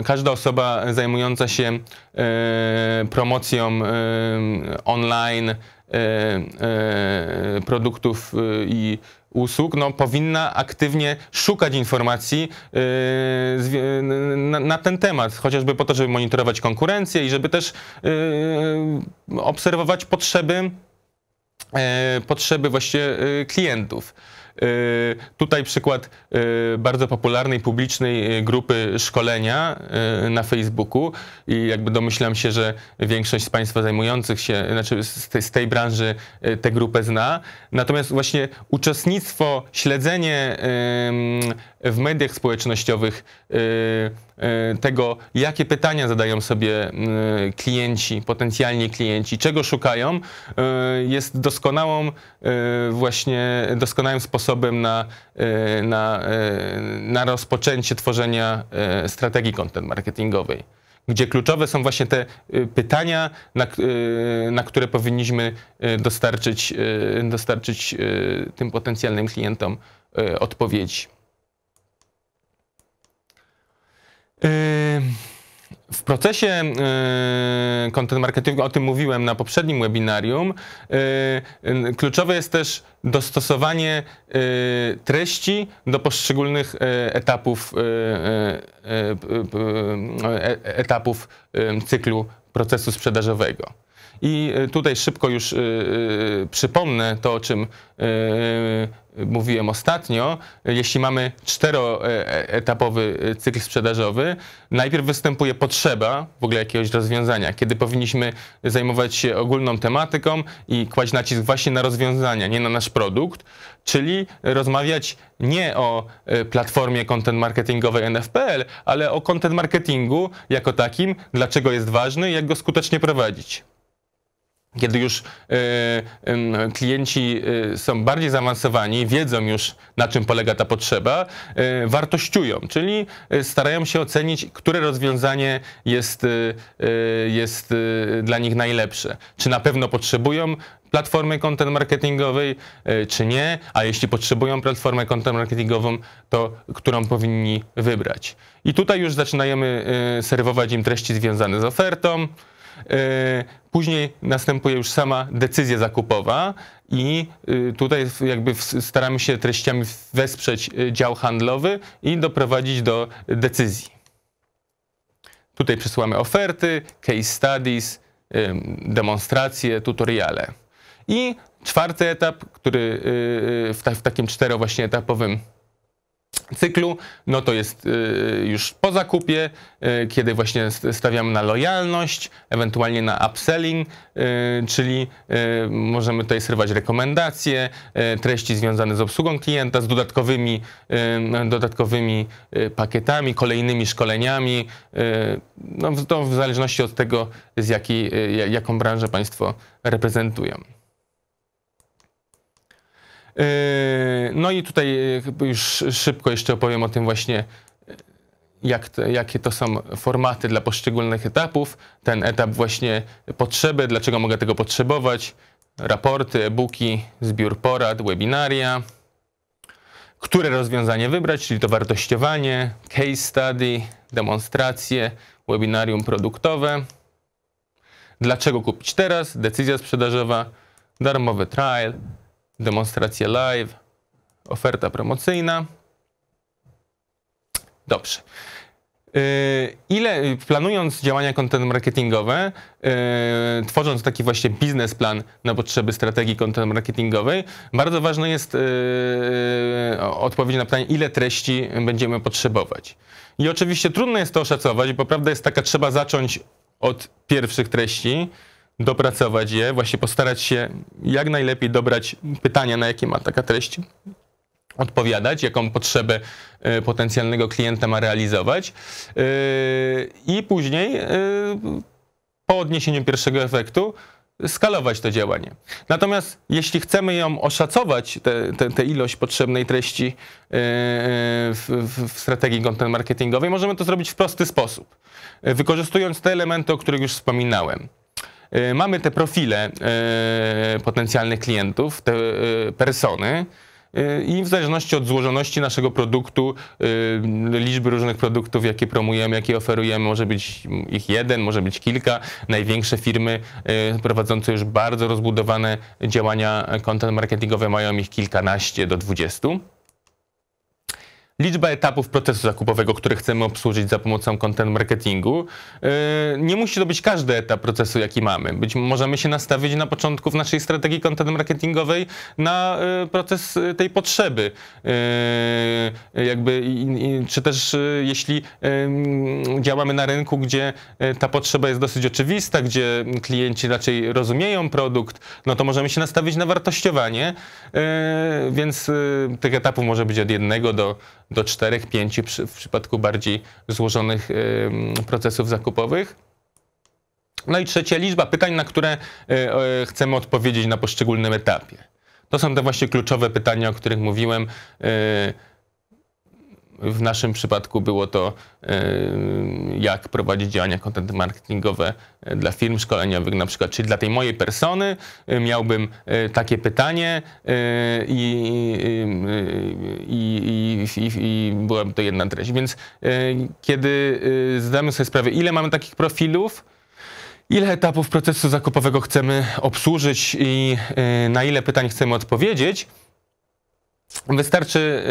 y, każda osoba zajmująca się y, promocją online produktów i usług, no, powinna aktywnie szukać informacji na, ten temat, chociażby po to, żeby monitorować konkurencję i żeby też obserwować potrzeby, potrzeby właśnie klientów. Y, tutaj przykład y, bardzo popularnej publicznej y, grupy szkolenia na Facebooku i jakby domyślam się, że większość z Państwa zajmujących się, znaczy z tej, branży tę grupę zna. Natomiast właśnie uczestnictwo, śledzenie w mediach społecznościowych E, tego, jakie pytania zadają sobie e, klienci, potencjalni klienci, czego szukają, e, jest doskonałą właśnie doskonałym sposobem na, na, na rozpoczęcie tworzenia strategii content marketingowej. Gdzie kluczowe są właśnie te pytania, na, na które powinniśmy dostarczyć, dostarczyć tym potencjalnym klientom odpowiedzi. Yy, w procesie yy, content marketingu, o tym mówiłem na poprzednim webinarium, yy, kluczowe jest też dostosowanie treści do poszczególnych etapów, e, etapów cyklu procesu sprzedażowego. I e, tutaj szybko już e, e, przypomnę to, o czym mówiłem ostatnio, jeśli mamy czteroetapowy cykl sprzedażowy, najpierw występuje potrzeba w ogóle jakiegoś rozwiązania, kiedy powinniśmy zajmować się ogólną tematyką i kłaść nacisk właśnie na rozwiązania, nie na nasz produkt, czyli rozmawiać nie o platformie content marketingowej NFPL, ale o content marketingu jako takim, dlaczego jest ważny i jak go skutecznie prowadzić kiedy już e, klienci e, są bardziej zaawansowani, wiedzą już na czym polega ta potrzeba, e, wartościują, czyli starają się ocenić, które rozwiązanie jest, jest dla nich najlepsze. Czy na pewno potrzebują platformy content marketingowej, czy nie, a jeśli potrzebują platformę content marketingową, to którą powinni wybrać. I tutaj już zaczynajemy serwować im treści związane z ofertą, E, później następuje już sama decyzja zakupowa i y, tutaj jakby staramy się treściami wesprzeć y, dział handlowy i doprowadzić do decyzji. Tutaj przesyłamy oferty, case studies, demonstracje, tutoriale. I czwarty etap, który y, w, takim cztero właśnie etapowym cyklu, no to jest y, już po zakupie, y, kiedy właśnie stawiamy na lojalność, ewentualnie na upselling, y, czyli możemy tutaj serwować rekomendacje, treści związane z obsługą klienta, z dodatkowymi, dodatkowymi pakietami, kolejnymi szkoleniami, no to w zależności od tego, z jaką branżę Państwo reprezentują. Yy, no i tutaj yy, już szybko jeszcze opowiem o tym właśnie, yy, jak to, jakie to są formaty dla poszczególnych etapów, ten etap właśnie potrzeby, dlaczego mogę tego potrzebować, raporty, e-booki, zbiór porad, webinaria, które rozwiązanie wybrać, czyli to wartościowanie, case study, demonstracje, webinarium produktowe, dlaczego kupić teraz, decyzja sprzedażowa, darmowy trial, demonstracje live, oferta promocyjna. Dobrze. Y, ile planując działania content marketingowe, y, tworząc taki właśnie biznesplan na potrzeby strategii content marketingowej, bardzo ważne jest y, odpowiedź na pytanie, ile treści będziemy potrzebować. I oczywiście trudno jest to oszacować, bo prawda jest taka, trzeba zacząć od pierwszych treści, dopracować je, właśnie postarać się jak najlepiej dobrać pytania, na jakie ma taka treść odpowiadać, jaką potrzebę e, potencjalnego klienta ma realizować e, i później e, po odniesieniu pierwszego efektu skalować to działanie. Natomiast jeśli chcemy ją oszacować, tę ilość potrzebnej treści w, w, strategii content marketingowej, możemy to zrobić w prosty sposób, wykorzystując te elementy, o których już wspominałem. E, mamy te profile e, potencjalnych klientów, te e, persony. I w zależności od złożoności naszego produktu, liczby różnych produktów, jakie promujemy, jakie oferujemy, może być ich jeden, może być kilka. Największe firmy prowadzące już bardzo rozbudowane działania content marketingowe mają ich kilkanaście do dwudziestu liczba etapów procesu zakupowego, który chcemy obsłużyć za pomocą content marketingu. Y, nie musi to być każdy etap procesu, jaki mamy. Być możemy się nastawić na początku w naszej strategii content marketingowej na y, proces y, tej potrzeby. Jakby, czy też jeśli działamy na rynku, gdzie ta potrzeba jest dosyć oczywista, gdzie klienci raczej rozumieją produkt, no to możemy się nastawić na wartościowanie, więc tych etapów może być od jednego do do 4-5 w przypadku bardziej złożonych procesów zakupowych. No i trzecia liczba pytań, na które y, chcemy odpowiedzieć na poszczególnym etapie. To są te właśnie kluczowe pytania, o których mówiłem. Y, w naszym przypadku było to, y, jak prowadzić działania content marketingowe dla firm szkoleniowych, na przykład. czy dla tej mojej persony y, miałbym y, takie pytanie i, i, i, i byłaby to jedna treść. Więc kiedy zdamy sobie sprawę, ile mamy takich profilów, ile etapów procesu zakupowego chcemy obsłużyć i na ile pytań chcemy odpowiedzieć, Wystarczy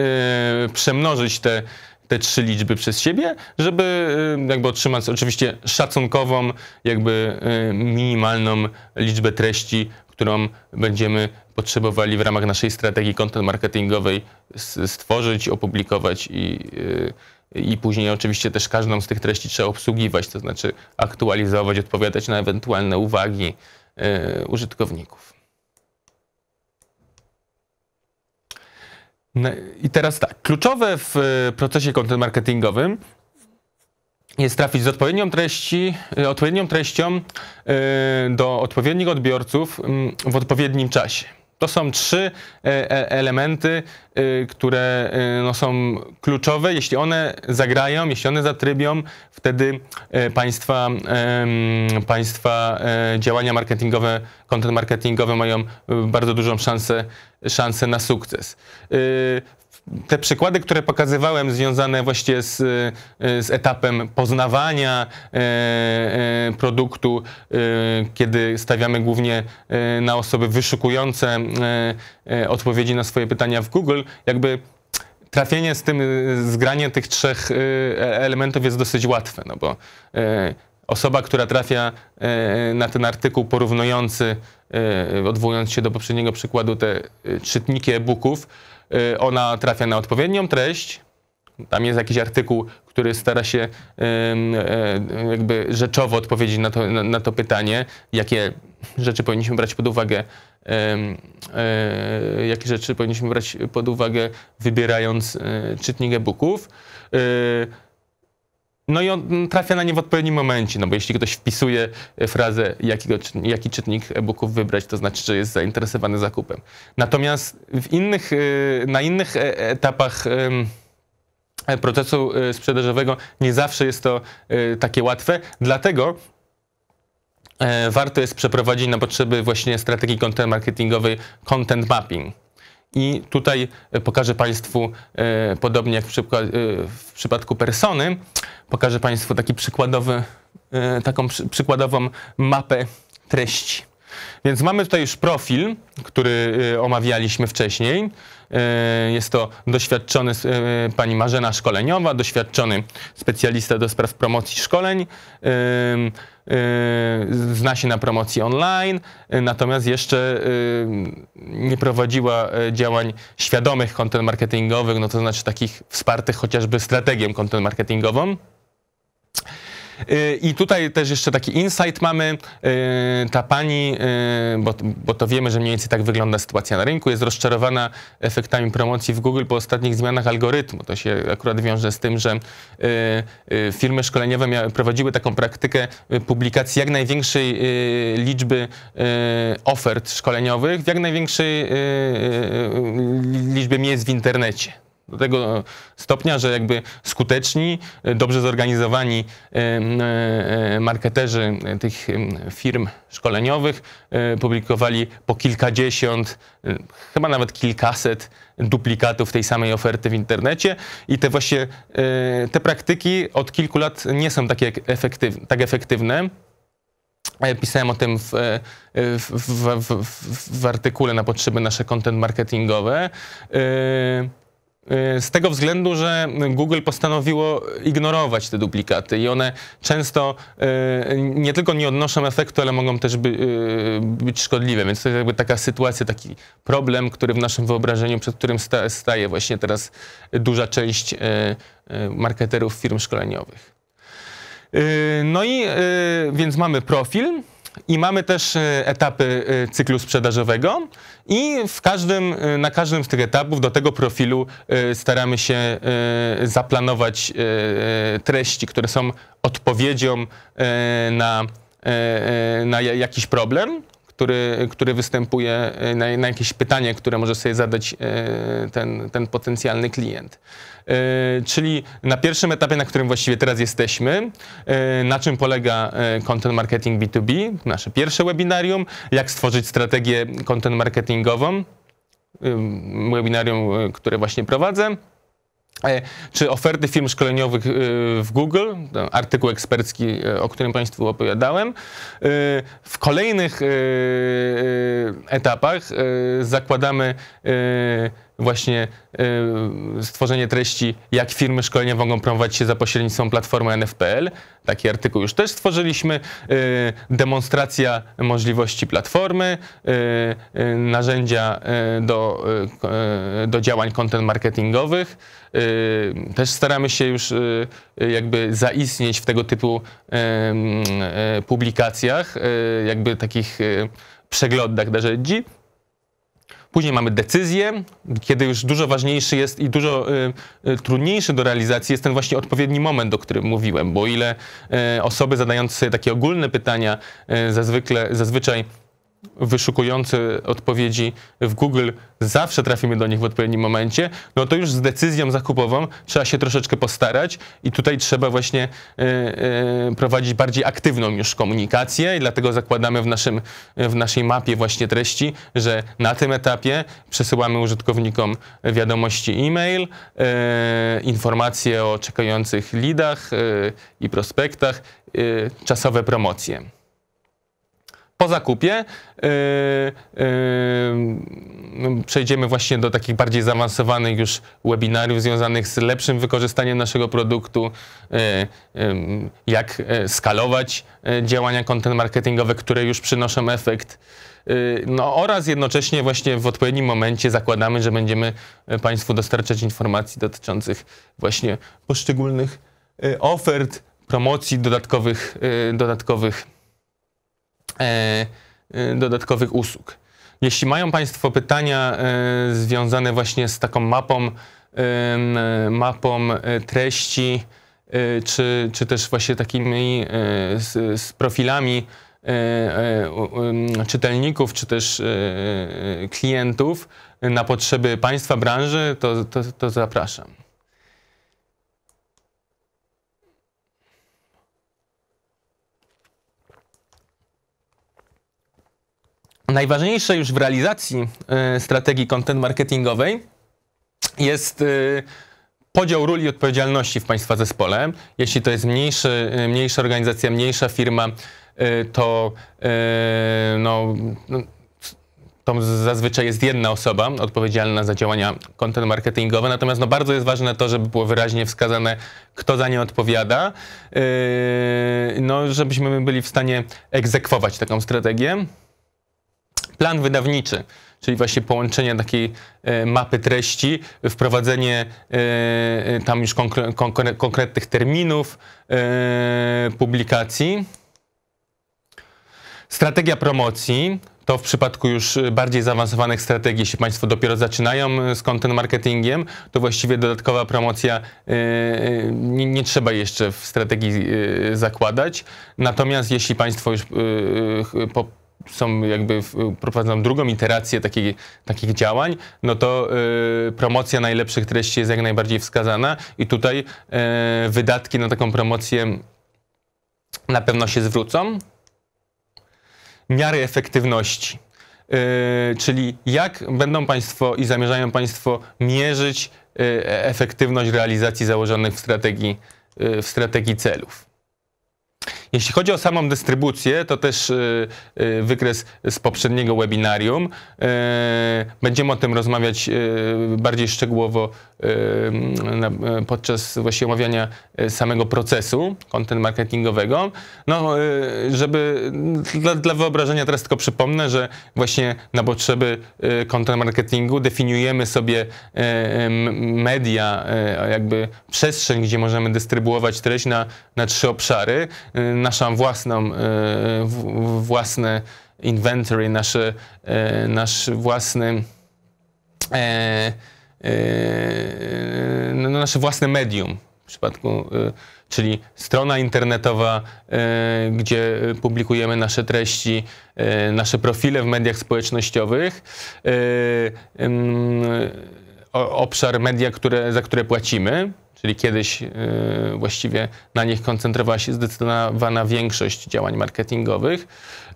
y, przemnożyć te te trzy liczby przez siebie, żeby y, jakby otrzymać oczywiście szacunkową, jakby y, minimalną liczbę treści, którą będziemy potrzebowali w ramach naszej strategii content marketingowej stworzyć, opublikować i, i później oczywiście też każdą z tych treści trzeba obsługiwać, to znaczy aktualizować, odpowiadać na ewentualne uwagi użytkowników. No I teraz tak, kluczowe w y, procesie content marketingowym jest trafić z odpowiednią, treści, y, odpowiednią treścią y, do odpowiednich odbiorców mm, w odpowiednim czasie. To są trzy e, e, elementy, e, które no, są kluczowe. Jeśli one zagrają, jeśli one zatrybią, wtedy państwa, państwa działania marketingowe, content marketingowe mają bardzo dużą szansę, szansę na sukces te przykłady, które pokazywałem, związane właśnie z, y, y, z etapem poznawania e, e, produktu, y, kiedy stawiamy głównie na osoby wyszukujące odpowiedzi na swoje pytania w Google, jakby trafienie z tym, zgranie tych trzech e, elementów jest dosyć łatwe, no bo osoba, która trafia na ten artykuł porównujący, odwołując się do poprzedniego przykładu, te czytniki e-booków, Y, ona trafia na odpowiednią treść, tam jest jakiś artykuł, który stara się y, jakby rzeczowo odpowiedzieć na to, na, na to pytanie, jakie rzeczy powinniśmy brać pod uwagę, y, jakie rzeczy powinniśmy brać pod uwagę, wybierając czytnik e-booków. No i on trafia na nie w odpowiednim momencie, no bo jeśli ktoś wpisuje e, frazę, jakiego, jaki czytnik e-booków wybrać, to znaczy, że jest zainteresowany zakupem. Natomiast w innych, e, na innych e, etapach procesu sprzedażowego nie zawsze jest to takie łatwe, dlatego warto jest przeprowadzić na potrzeby właśnie strategii content marketingowej content mapping i tutaj e, pokażę Państwu, e, podobnie jak e, w, przypadku persony, pokażę Państwu taki przykładowy, taką przykładową mapę treści. Więc mamy tutaj już profil, który omawialiśmy wcześniej. E, jest to doświadczony e, pani Marzena Szkoleniowa, doświadczony specjalista do spraw promocji szkoleń. E, zna się na promocji online, natomiast jeszcze nie prowadziła działań świadomych content marketingowych, no to znaczy takich wspartych chociażby strategią content marketingową. I tutaj też jeszcze taki insight mamy. Y, ta pani, y, bo, bo to wiemy, że mniej więcej tak wygląda sytuacja na rynku, jest rozczarowana efektami promocji w Google po ostatnich zmianach algorytmu. To się akurat wiąże z tym, że y, firmy szkoleniowe prowadziły taką praktykę publikacji jak największej liczby ofert szkoleniowych w jak największej liczbie miejsc w internecie do tego stopnia, że jakby skuteczni, e, dobrze zorganizowani e, e, marketerzy tych firm szkoleniowych publikowali po kilkadziesiąt, chyba nawet kilkaset duplikatów tej samej oferty w internecie i te właśnie te praktyki od kilku lat nie są takie efektywne, tak efektywne. Pisałem o tym w, w, w, w, artykule na potrzeby nasze content marketingowe. Y, z tego względu, że Google postanowiło ignorować te duplikaty i one często y, nie tylko nie odnoszą efektu, ale mogą też by, y, być szkodliwe. Więc to jest jakby taka sytuacja, taki problem, który w naszym wyobrażeniu, przed którym staje właśnie teraz duża część marketerów firm szkoleniowych. No i więc mamy profil, i mamy też e, etapy e, cyklu sprzedażowego i w każdym, e, na każdym z tych etapów do tego profilu staramy się zaplanować treści, które są odpowiedzią na, na jakiś problem który, który występuje e, na, na jakieś pytanie, które może sobie zadać e, ten, ten potencjalny klient. E, czyli na pierwszym etapie, na którym właściwie teraz jesteśmy, na czym polega content marketing B2B, nasze pierwsze webinarium, jak stworzyć strategię content marketingową, webinarium, które właśnie prowadzę. E, czy oferty firm szkoleniowych e, w Google, artykuł ekspercki, e, o którym Państwu opowiadałem. W kolejnych etapach zakładamy właśnie stworzenie treści, jak firmy szkoleniowe mogą promować się za pośrednictwem platformy NFPL. Taki artykuł już też stworzyliśmy. Demonstracja możliwości platformy, narzędzia do, do działań content marketingowych Yy, też staramy się już yy, jakby zaistnieć w tego typu e, publikacjach, e, jakby takich e, przeglądach rzędzi. Później mamy decyzję, kiedy już dużo ważniejszy jest i dużo y, y, trudniejszy do realizacji jest ten właśnie odpowiedni moment, o którym mówiłem, bo ile y, osoby zadające takie ogólne pytania zazwykle, zazwyczaj wyszukujący odpowiedzi w Google, zawsze trafimy do nich w odpowiednim momencie, no to już z decyzją zakupową trzeba się troszeczkę postarać i tutaj trzeba właśnie y, y, prowadzić bardziej aktywną już komunikację i dlatego zakładamy w, naszym, w naszej mapie właśnie treści, że na tym etapie przesyłamy użytkownikom wiadomości e-mail, y, informacje o czekających lidach y, i prospektach, y, czasowe promocje po zakupie yy, yy, przejdziemy właśnie do takich bardziej zaawansowanych już webinariów związanych z lepszym wykorzystaniem naszego produktu, yy, jak y, skalować y, działania content marketingowe, które już przynoszą efekt. No, oraz jednocześnie właśnie w odpowiednim momencie zakładamy, że będziemy Państwu dostarczać informacji dotyczących właśnie poszczególnych ofert, promocji, dodatkowych, dodatkowych E, e, dodatkowych usług. Jeśli mają Państwo pytania e, związane właśnie z taką mapą, mapą treści, czy, czy też właśnie takimi z, z profilami czytelników, czy też klientów na potrzeby Państwa branży, to, to, to zapraszam. Najważniejsze już w realizacji y, strategii content marketingowej jest y, podział ról i odpowiedzialności w Państwa zespole. Jeśli to jest mniejszy, y, mniejsza organizacja, mniejsza firma, to no, no, to zazwyczaj jest jedna osoba odpowiedzialna za działania content marketingowe, natomiast no bardzo jest ważne to, żeby było wyraźnie wskazane, kto za nie odpowiada, no żebyśmy byli w stanie egzekwować taką strategię plan wydawniczy, czyli właśnie połączenie takiej e, mapy treści, wprowadzenie e, e, tam już konkretnych terminów publikacji. Strategia promocji, to w przypadku już bardziej zaawansowanych strategii, jeśli Państwo dopiero zaczynają z content marketingiem, to właściwie dodatkowa promocja nie, nie, trzeba jeszcze w strategii zakładać. Natomiast jeśli Państwo już po, są jakby, prowadzą drugą iterację takich, takich działań, no to y, promocja najlepszych treści jest jak najbardziej wskazana i tutaj y, wydatki na taką promocję na pewno się zwrócą. Miary efektywności. Y, czyli jak będą Państwo i zamierzają Państwo mierzyć y, e, efektywność realizacji założonych w strategii, y, w strategii celów. Jeśli chodzi o samą dystrybucję, to też y, y, wykres z poprzedniego webinarium. Y, będziemy o tym rozmawiać bardziej szczegółowo podczas właśnie omawiania samego procesu content marketingowego. No, żeby dla, dla wyobrażenia teraz tylko przypomnę, że właśnie na potrzeby content marketingu definiujemy sobie media, jakby przestrzeń, gdzie możemy dystrybuować treść na, na trzy obszary naszą własną, e, własne inventory, nasze, e, nasz własny e, no, no, nasze własne medium w przypadku, czyli strona internetowa, gdzie publikujemy nasze treści, nasze profile w mediach społecznościowych obszar media, które, za które płacimy, czyli kiedyś y, właściwie na nich koncentrowała się zdecydowana większość działań marketingowych,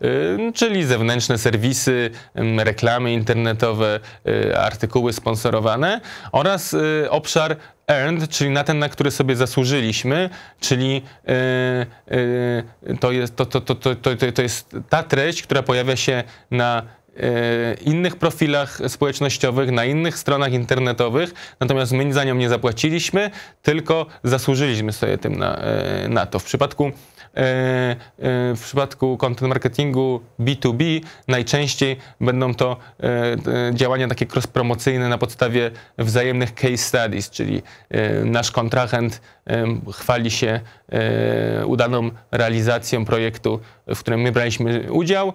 y, czyli zewnętrzne serwisy, reklamy internetowe, y, artykuły sponsorowane oraz obszar earned, czyli na ten, na który sobie zasłużyliśmy, czyli to, jest, to, to, to, to, to, to jest ta treść, która pojawia się na E, innych profilach społecznościowych, na innych stronach internetowych, natomiast my za nią nie zapłaciliśmy, tylko zasłużyliśmy sobie tym na, e, na to. W przypadku E, e, w przypadku content marketingu B2B najczęściej będą to e, działania takie cross-promocyjne na podstawie wzajemnych case studies, czyli nasz kontrahent chwali się udaną realizacją projektu, w którym my braliśmy udział.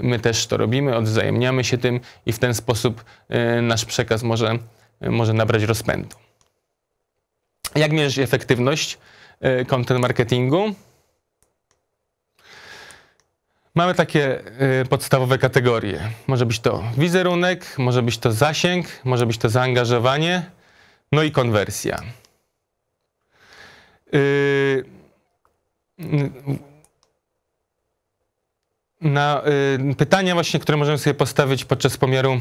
My też to robimy, odwzajemniamy się tym i w ten sposób nasz przekaz może, może nabrać rozpędu. Jak mierzyć efektywność content marketingu? Mamy takie y, podstawowe kategorie. Może być to wizerunek, może być to zasięg, może być to zaangażowanie, no i konwersja. Y, na y, pytania właśnie, które możemy sobie postawić podczas pomiaru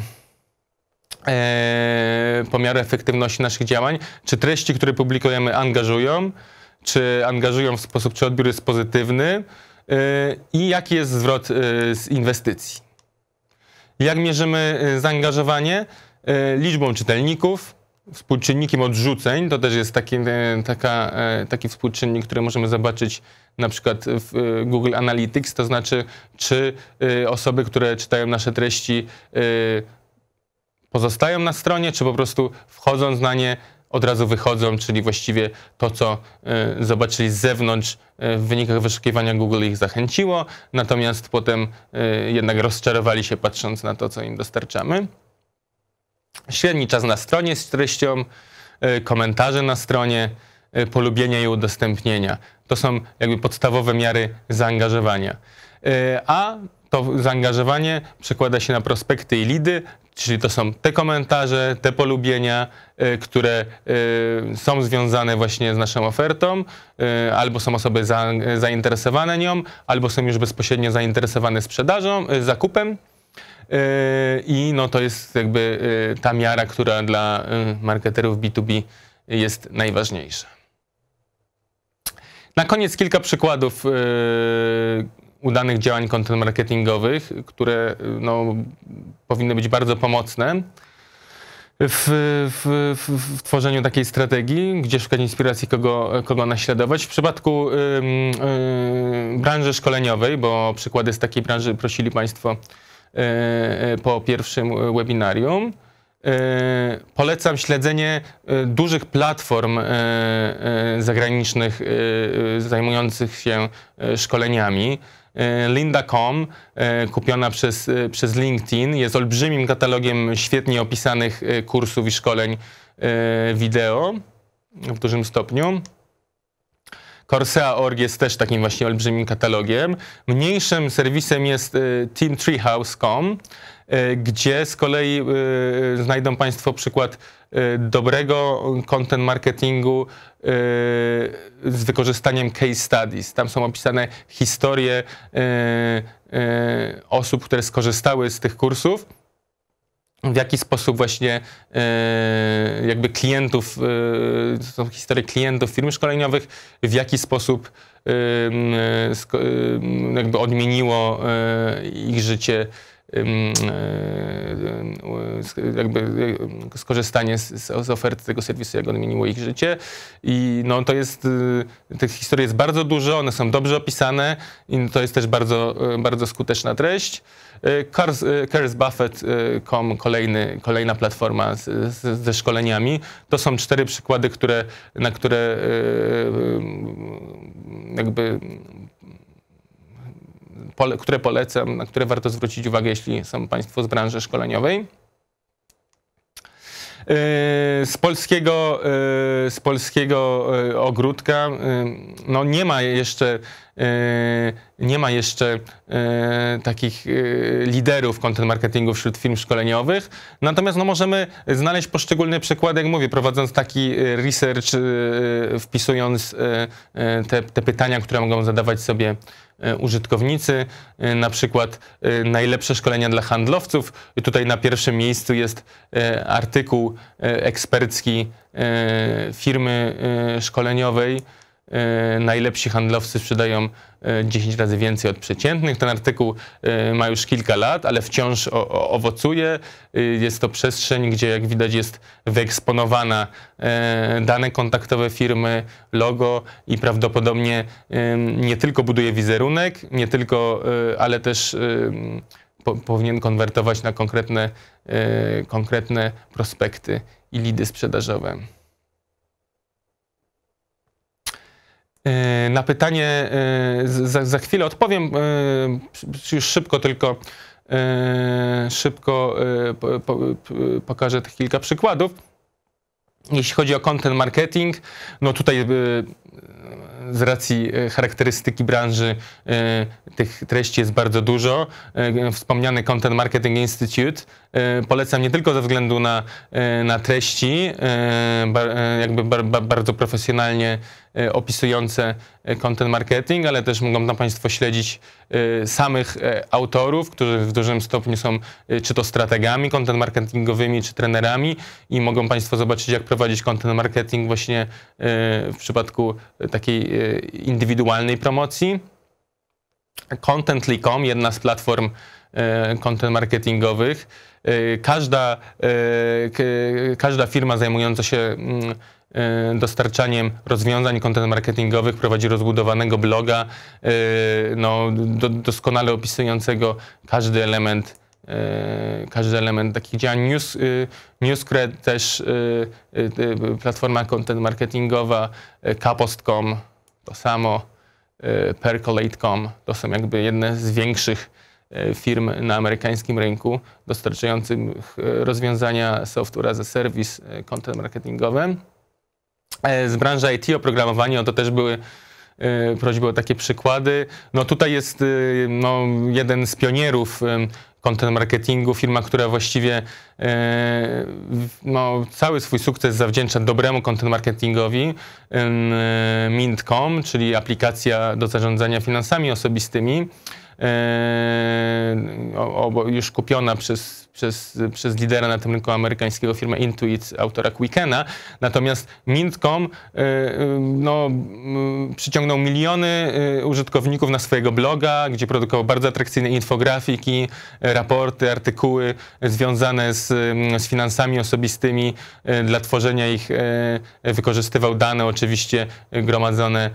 e, pomiaru efektywności naszych działań, czy treści, które publikujemy angażują, czy angażują w sposób, czy odbiór jest pozytywny, E, i jaki jest zwrot e, z inwestycji. Jak mierzymy e, zaangażowanie? Liczbą czytelników, współczynnikiem odrzuceń, to też jest taki, taka, taki współczynnik, który możemy zobaczyć na przykład w Google Analytics, to znaczy czy osoby, które czytają nasze treści pozostają na stronie, czy po prostu wchodząc na nie od razu wychodzą, czyli właściwie to, co y, zobaczyli z zewnątrz y, w wynikach wyszukiwania Google ich zachęciło, natomiast potem y, jednak rozczarowali się patrząc na to, co im dostarczamy. Średni czas na stronie z treścią, komentarze na stronie, polubienia i udostępnienia. To są jakby podstawowe miary zaangażowania. A to zaangażowanie przekłada się na prospekty i lidy, Czyli to są te komentarze, te polubienia, y, które y, są związane właśnie z naszą ofertą, y, albo są osoby zainteresowane nią, albo są już bezpośrednio zainteresowane sprzedażą, zakupem. I no to jest jakby ta miara, która dla marketerów B2B jest najważniejsza. Na koniec kilka przykładów udanych działań content marketingowych, które no, powinny być bardzo pomocne. W, w, w, tworzeniu takiej strategii, gdzie szukać inspiracji, kogo, kogo naśladować. W przypadku yy, yy, branży szkoleniowej, bo przykłady z takiej branży prosili Państwo yy, po pierwszym webinarium. E, polecam śledzenie dużych platform zagranicznych zajmujących się szkoleniami. E, Lynda.com, e, kupiona przez, e, przez LinkedIn, jest olbrzymim katalogiem świetnie opisanych kursów i szkoleń wideo w dużym stopniu. Corsea.org jest też takim właśnie olbrzymim katalogiem. Mniejszym serwisem jest teamtreehouse.com. E, gdzie z kolei e, znajdą Państwo przykład e, dobrego content marketingu z wykorzystaniem case studies. Tam są opisane historie osób, które skorzystały z tych kursów w jaki sposób właśnie jakby klientów, są historie klientów firm szkoleniowych, w jaki sposób jakby odmieniło ich życie E, e, jakby e, skorzystanie z, z oferty tego serwisu, jak odmieniło ich życie. I no, to jest, y, tych historii jest bardzo dużo, one są dobrze opisane i to jest też bardzo, bardzo skuteczna treść. CaresBuffet.com, kolejny, kolejna platforma z, z, ze szkoleniami. To są cztery przykłady, które, na które jakby pole, które polecam, na które warto zwrócić uwagę, jeśli są Państwo z branży szkoleniowej. Yy, z polskiego, yy, z polskiego yy, ogródka no nie ma jeszcze nie ma jeszcze takich liderów content marketingu wśród firm szkoleniowych. Natomiast no, możemy znaleźć poszczególne przykłady, jak mówię, prowadząc taki research, wpisując te, te pytania, które mogą zadawać sobie E, użytkownicy, e, na przykład e, najlepsze szkolenia dla handlowców. Tutaj na pierwszym miejscu jest artykuł ekspercki firmy szkoleniowej, E, najlepsi handlowcy sprzedają 10 e, razy więcej od przeciętnych. Ten artykuł e, ma już kilka lat, ale wciąż owocuje. Jest to przestrzeń, gdzie jak widać jest wyeksponowana dane kontaktowe firmy, logo i prawdopodobnie nie tylko buduje wizerunek, nie tylko, ale też powinien konwertować na konkretne, konkretne prospekty i lidy sprzedażowe. E, na pytanie e, za, za chwilę odpowiem, e, już szybko tylko szybko pokażę tych kilka przykładów. Jeśli chodzi o content marketing, no tutaj z racji charakterystyki branży tych treści jest bardzo dużo. Wspomniany Content Marketing Institute polecam nie tylko ze względu na, na treści, jakby bardzo profesjonalnie E, opisujące e, content marketing, ale też mogą tam Państwo śledzić e, samych autorów, którzy w dużym stopniu są czy to strategami content marketingowymi, czy trenerami i mogą Państwo zobaczyć, jak prowadzić content marketing właśnie w przypadku takiej indywidualnej promocji. Contently.com, jedna z platform content marketingowych. Każda, każda firma zajmująca się mm, E, dostarczaniem rozwiązań content marketingowych, prowadzi rozbudowanego bloga, e, no, do, doskonale opisującego każdy element e, każdy element takich działań. News, Newscred też platforma content marketingowa, Kapost.com to samo, Percolate.com to są jakby jedne z większych firm na amerykańskim rynku dostarczających rozwiązania software as a service content marketingowe. E, z branży IT, oprogramowanie, no to też były e, prośby o takie przykłady. No tutaj jest e, no, jeden z pionierów content marketingu, firma, która właściwie no, cały swój sukces zawdzięcza dobremu content marketingowi, Mint.com, czyli aplikacja do zarządzania finansami osobistymi, już kupiona przez przez, przez lidera na tym rynku amerykańskiego firmy Intuit, autora Quickena. Natomiast Mint.com y, y, no, y, przyciągnął miliony użytkowników na swojego bloga, gdzie produkował bardzo atrakcyjne infografiki, raporty, artykuły związane z, z finansami osobistymi. Dla tworzenia ich wykorzystywał dane oczywiście gromadzone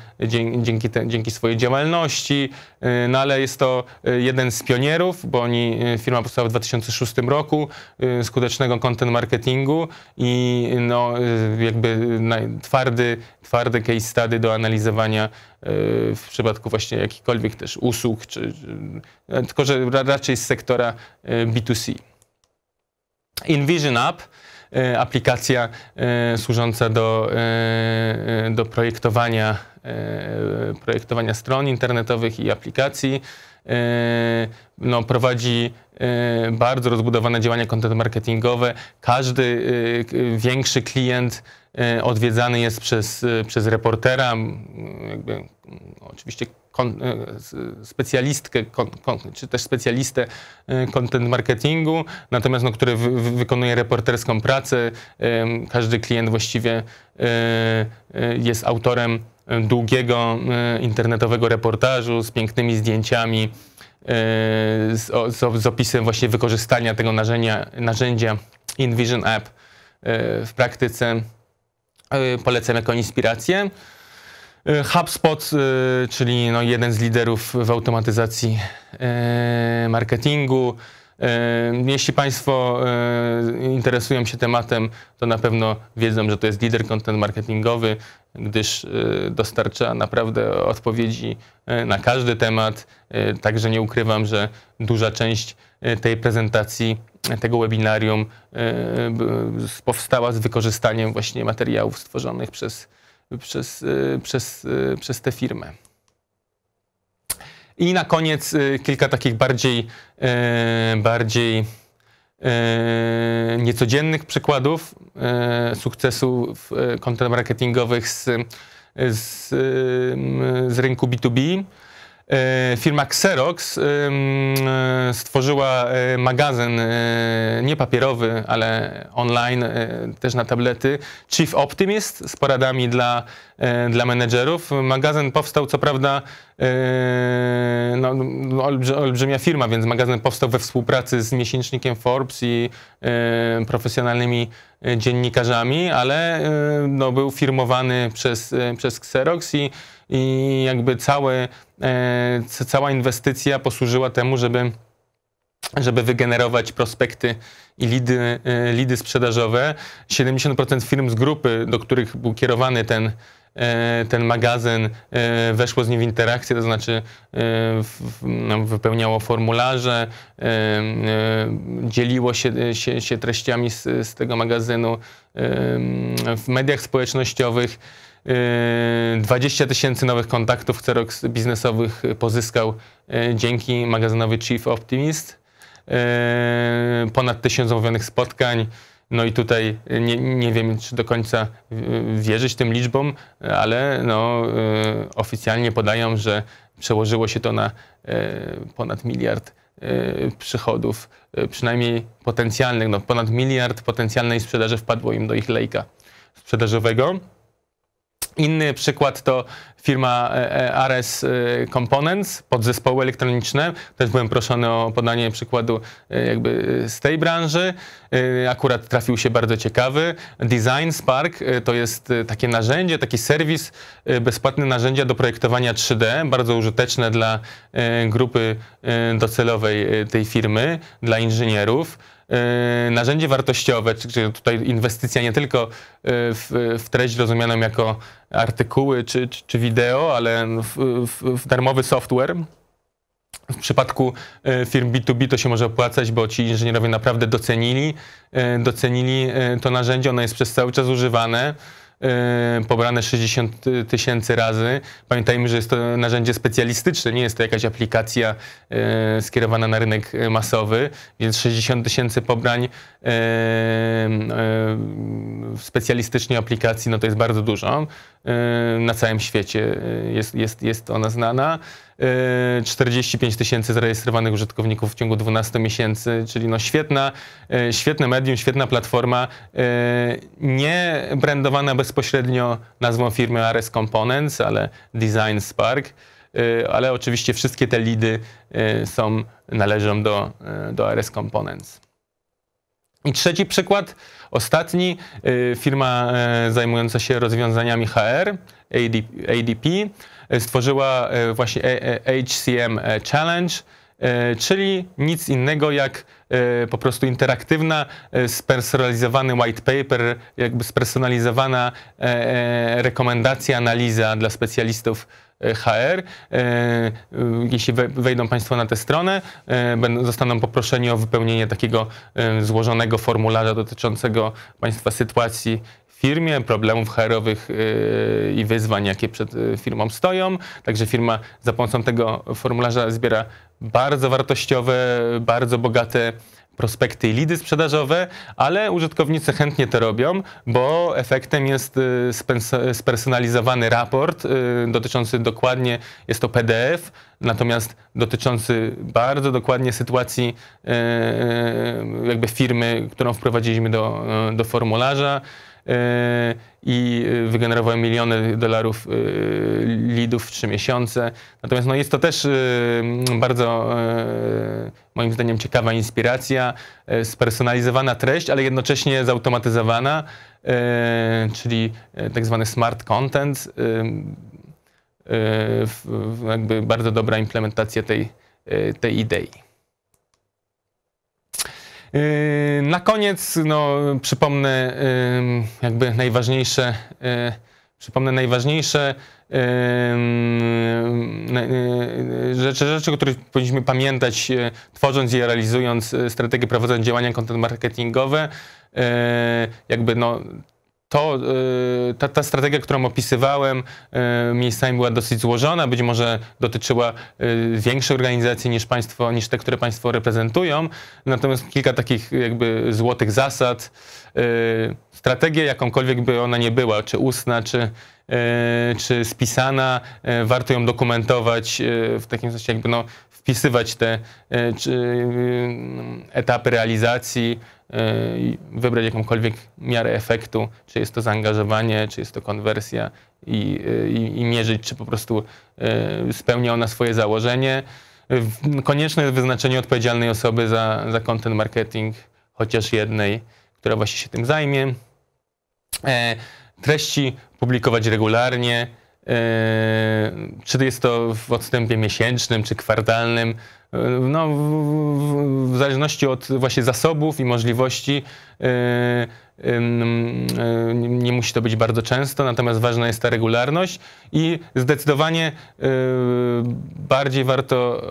dzięki, te, dzięki swojej działalności. E, no ale jest to e, jeden z pionierów, bo oni, e, firma powstała w 2006 roku, skutecznego content marketingu i no, jakby twardy, twardy case study do analizowania w przypadku właśnie jakichkolwiek też usług, czy, tylko że raczej z sektora B2C. Envision App E, aplikacja e, służąca do, e, do projektowania, projektowania stron internetowych i aplikacji. No, prowadzi bardzo rozbudowane działania content marketingowe. Każdy większy klient odwiedzany jest przez, przez reportera, jakby, oczywiście kon, e, specjalistkę, kon, kon, czy też specjalistę e, content marketingu, natomiast no, który wykonuje reporterską pracę. Każdy klient właściwie e, jest autorem długiego internetowego reportażu z pięknymi zdjęciami, z, z, z opisem właśnie wykorzystania tego narzędzia, narzędzia InVision App w praktyce. Polecam jako inspirację. E, HubSpot, e, czyli no jeden z liderów w automatyzacji e, marketingu. Jeśli Państwo interesują się tematem, to na pewno wiedzą, że to jest lider content marketingowy, gdyż dostarcza naprawdę odpowiedzi na każdy temat. Także nie ukrywam, że duża część tej prezentacji, tego webinarium powstała z wykorzystaniem właśnie materiałów stworzonych przez przez, y, przez, y, przez tę firmę. I na koniec y, kilka takich bardziej, bardziej niecodziennych przykładów sukcesów content marketingowych z, z, z rynku B2B. E, firma Xerox e, stworzyła e, magazyn nie papierowy, ale online, też na tablety, Chief Optimist z poradami dla, dla menedżerów. Magazyn powstał co prawda, no, no olbrzymia firma, więc magazyn powstał we współpracy z miesięcznikiem Forbes i profesjonalnymi dziennikarzami, ale no, był firmowany przez, przez Xerox i i jakby cały, e, cała inwestycja posłużyła temu, żeby żeby wygenerować prospekty i lidy, e, lidy sprzedażowe. 70% firm z grupy, do których był kierowany ten, e, ten magazyn, weszło z nim w interakcję, to znaczy no, wypełniało formularze, dzieliło się, się, się treściami z, z tego magazynu w mediach społecznościowych 20 yy, tysięcy nowych kontaktów Xerox biznesowych pozyskał yy, dzięki magazynowi Chief Optimist. Yy, ponad tysiąc omówionych spotkań. No i tutaj nie, nie wiem, czy do końca wierzyć tym liczbom, ale no, oficjalnie podają, że przełożyło się to na ponad miliard przychodów, przynajmniej potencjalnych. No, ponad miliard potencjalnej sprzedaży wpadło im do ich lejka sprzedażowego. Inny przykład to firma e, e, RS e, Components, podzespoły elektroniczne. Też byłem proszony o podanie przykładu jakby z tej branży. Akurat trafił się bardzo ciekawy. Design Spark to jest takie narzędzie, taki serwis, bezpłatne narzędzia do projektowania 3D, bardzo użyteczne dla grupy docelowej tej firmy, dla inżynierów. Yy, narzędzie wartościowe, czyli tutaj inwestycja nie tylko yy, w, w treść rozumianą jako artykuły czy, czy, czy wideo, ale w, w, w darmowy software. W przypadku yy, firm B2B to się może opłacać, bo ci inżynierowie naprawdę docenili, docenili to narzędzie, ono jest przez cały czas używane. Yy, pobrane 60 tysięcy razy. Pamiętajmy, że jest to narzędzie specjalistyczne, nie jest to jakaś aplikacja yy, skierowana na rynek masowy, więc 60 tysięcy pobrań w yy, specjalistycznej aplikacji no to jest bardzo dużo. Na całym świecie jest, jest, jest ona znana. 45 e, tysięcy zarejestrowanych użytkowników w ciągu 12 miesięcy, czyli no świetna, e, świetne medium, świetna platforma, e, nie brandowana bezpośrednio nazwą firmy RS Components, ale Design Spark, ale oczywiście wszystkie te lidy są, należą do, do RS Components. I trzeci przykład, ostatni, firma zajmująca się rozwiązaniami HR, ADP E, stworzyła e, właśnie HCM e, Challenge, czyli nic innego jak po prostu interaktywna, spersonalizowany white paper, jakby spersonalizowana rekomendacja, analiza dla specjalistów HR. Jeśli wejdą Państwo na tę stronę, zostaną poproszeni o wypełnienie takiego złożonego formularza dotyczącego Państwa sytuacji firmie, problemów HR-owych yy, i wyzwań, jakie przed yy, firmą stoją. Także firma za pomocą tego formularza zbiera bardzo wartościowe, bardzo bogate prospekty i lidy sprzedażowe, ale użytkownicy chętnie to robią, bo efektem jest yy, spersonalizowany raport dotyczący dokładnie, jest to PDF, natomiast dotyczący bardzo dokładnie sytuacji jakby firmy, którą wprowadziliśmy do, do formularza. Yy, i y, wygenerowałem miliony dolarów y, lidów w trzy miesiące. Natomiast no, jest to też y, bardzo, moim zdaniem, ciekawa inspiracja, spersonalizowana treść, ale jednocześnie zautomatyzowana, czyli tak zwany smart content. Jakby bardzo dobra implementacja tej, tej idei. Yy, na koniec no, przypomnę yy, jakby najważniejsze, yy, przypomnę najważniejsze rzeczy, rzeczy, o których powinniśmy pamiętać, tworząc i realizując strategię prowadzenia działania content marketingowe. Jakby no, to, y, ta, ta, strategia, którą opisywałem, y, miejscami była dosyć złożona, być może dotyczyła y, większej organizacji niż, państwo, niż te, które Państwo reprezentują. Natomiast kilka takich jakby złotych zasad. Strategię, jakąkolwiek by ona nie była, czy ustna, czy, czy spisana, warto ją dokumentować w takim sensie jakby no, wpisywać te etapy realizacji, E, wybrać jakąkolwiek miarę efektu, czy jest to zaangażowanie, czy jest to konwersja i, e, i, i mierzyć, czy po prostu e, spełnia ona swoje założenie. Konieczne jest wyznaczenie odpowiedzialnej osoby za, za content marketing, chociaż jednej, która właśnie się tym zajmie. Treści publikować regularnie, czy to jest to w odstępie miesięcznym, czy kwartalnym, E, no, w, w, w, zależności od właśnie zasobów i możliwości. E, e, nie musi to być bardzo często, natomiast ważna jest ta regularność i zdecydowanie bardziej warto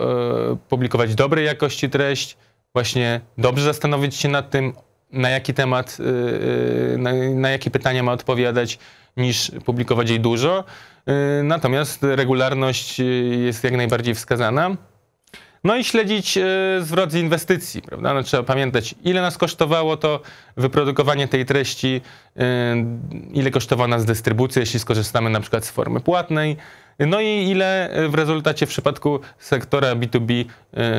publikować dobrej jakości treść, właśnie dobrze zastanowić się nad tym, na jaki temat, na, na jakie pytania ma odpowiadać, niż publikować jej dużo. Natomiast regularność jest jak najbardziej wskazana. No i śledzić e, zwrot z inwestycji, prawda? No, trzeba pamiętać, ile nas kosztowało to wyprodukowanie tej treści, e, ile kosztowała nas dystrybucja, jeśli skorzystamy na przykład z formy płatnej, no i ile e, w rezultacie w przypadku sektora B2B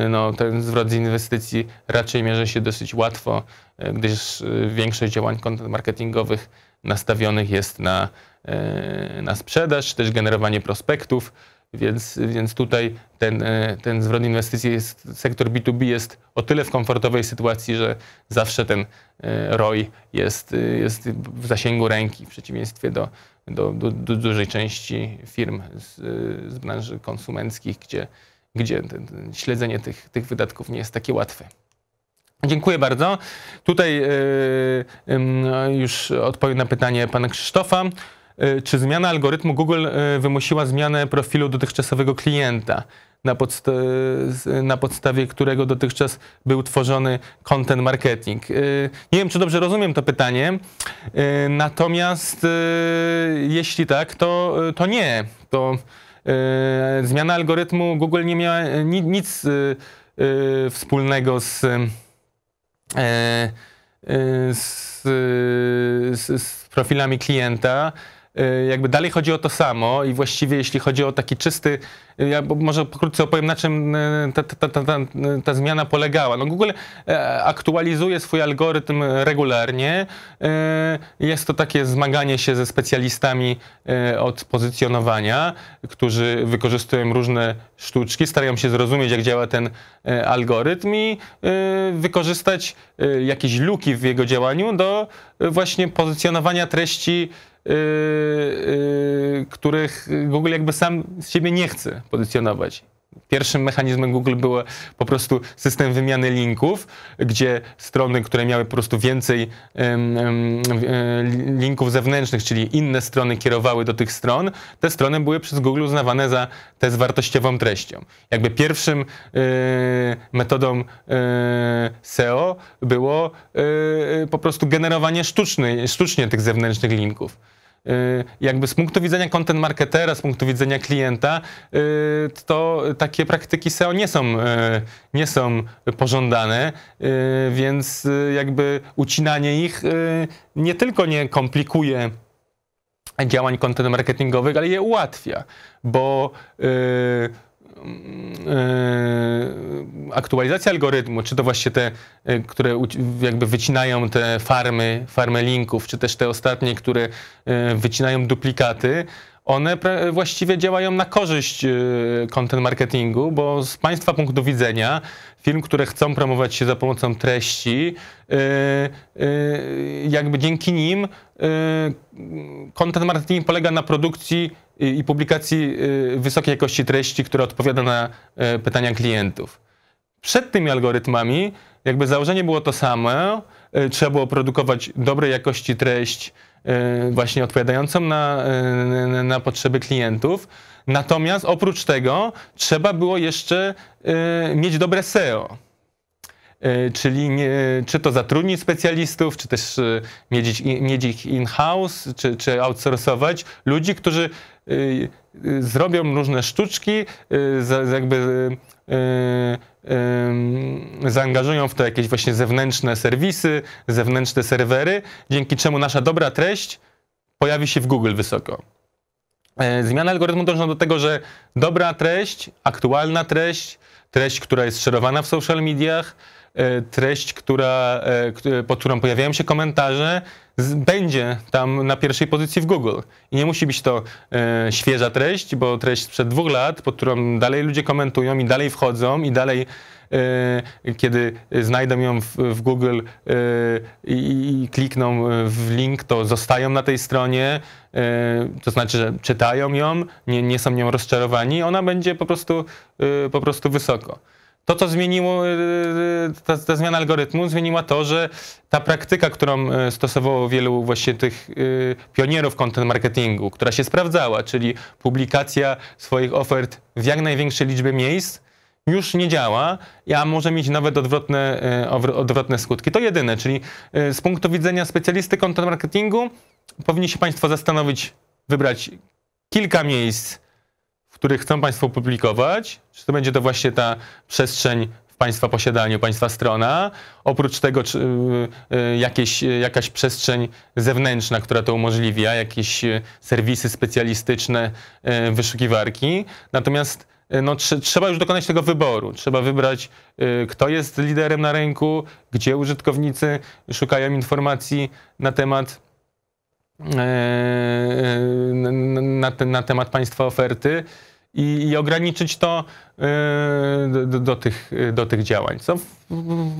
no, ten zwrot z inwestycji raczej mierzy się dosyć łatwo, gdyż większość działań content marketingowych nastawionych jest na, na sprzedaż, też generowanie prospektów, więc, więc tutaj ten, e, ten zwrot inwestycji, jest, sektor B2B jest o tyle w komfortowej sytuacji, że zawsze ten e, ROI jest, e, jest w zasięgu ręki, w przeciwieństwie do, do, do, do dużej części firm z, z branży konsumenckich, gdzie, gdzie ten, ten śledzenie tych, tych wydatków nie jest takie łatwe. Dziękuję bardzo. Tutaj yy, yy, już odpowiem na pytanie pana Krzysztofa. E, czy zmiana algorytmu Google e, wymusiła zmianę profilu dotychczasowego klienta, na, na, podstawie którego dotychczas był tworzony content marketing. E, nie wiem, czy dobrze rozumiem to pytanie, natomiast jeśli tak, to, to nie. To zmiana algorytmu Google nie miała nic wspólnego z z, z, z, profilami klienta. Y, jakby dalej chodzi o to samo i właściwie jeśli chodzi o taki czysty, y, ja może pokrótce opowiem na czym y, ta, ta, ta, ta, zmiana polegała. No Google e, aktualizuje swój algorytm regularnie, jest to takie zmaganie się ze specjalistami od pozycjonowania, którzy wykorzystują różne sztuczki, starają się zrozumieć jak działa ten e, algorytm i wykorzystać jakieś luki w jego działaniu do właśnie pozycjonowania treści, Y, y, których Google jakby sam z siebie nie chce pozycjonować. Pierwszym mechanizmem Google był po prostu system wymiany linków, gdzie strony, które miały po prostu więcej e, linków zewnętrznych, czyli inne strony kierowały do tych stron, te strony były przez Google uznawane za te z wartościową treścią. Jakby pierwszym e, metodą e, SEO było po prostu generowanie sztuczne, sztucznie tych zewnętrznych linków. Y, jakby z punktu widzenia content marketera, z punktu widzenia klienta, y, to takie praktyki SEO nie są, y, nie są pożądane, więc jakby ucinanie ich nie tylko nie komplikuje działań content marketingowych, ale je ułatwia, bo Yy, aktualizacja algorytmu, czy to właśnie te, y, które jakby wycinają te farmy, farmy linków, czy też te ostatnie, które y, wycinają duplikaty, one właściwie działają na korzyść y, content marketingu, bo z Państwa punktu widzenia firm, które chcą promować się za pomocą treści, y, y, jakby dzięki nim content marketing polega na produkcji i publikacji wysokiej jakości treści, która odpowiada na pytania klientów. Przed tymi algorytmami jakby założenie było to samo, E, trzeba było produkować dobrej jakości treść, e, właśnie odpowiadającą e, na, na potrzeby klientów. Natomiast oprócz tego trzeba było jeszcze mieć dobre SEO czyli nie, czy to zatrudnić specjalistów, czy też mieć, mieć ich in-house, czy, czy outsourcować ludzi, którzy Y, zrobią różne sztuczki, y, jakby y, zaangażują w to jakieś właśnie zewnętrzne serwisy, zewnętrzne serwery, dzięki czemu nasza dobra treść pojawi się w Google wysoko. E, Zmiana algorytmu dążą do tego, że dobra treść, aktualna treść, treść, która jest szerowana w social mediach, e, treść, która, e, pod którą pojawiają się komentarze, będzie tam na pierwszej pozycji w Google. I nie musi być to e, świeża treść, bo treść sprzed dwóch lat, pod którą dalej ludzie komentują i dalej wchodzą i dalej e, kiedy znajdą ją w, w Google e, i, klikną w link, to zostają na tej stronie, e, to znaczy, że czytają ją, nie, nie są nią rozczarowani, ona będzie po prostu, po prostu wysoko to, co zmieniło, y, y, ta, ta, zmiana algorytmu zmieniła to, że ta praktyka, którą y, stosowało wielu właśnie tych pionierów content marketingu, która się sprawdzała, czyli publikacja swoich ofert w jak największej liczbie miejsc, już nie działa, a może mieć nawet odwrotne, odwrotne skutki. To jedyne, czyli z punktu widzenia specjalisty content marketingu powinni się Państwo zastanowić, wybrać kilka miejsc, których chcą Państwo publikować, czy to będzie to właśnie ta przestrzeń w Państwa posiadaniu, Państwa strona, oprócz tego czy, y, y, jakieś, y, jakaś przestrzeń zewnętrzna, która to umożliwia, jakieś serwisy specjalistyczne, wyszukiwarki. Natomiast no, tr trzeba już dokonać tego wyboru. Trzeba wybrać, y, kto jest liderem na rynku, gdzie użytkownicy szukają informacji na temat Eee, na, ten, na temat państwa oferty i, i ograniczyć to eee, do, do, tych, do tych działań, co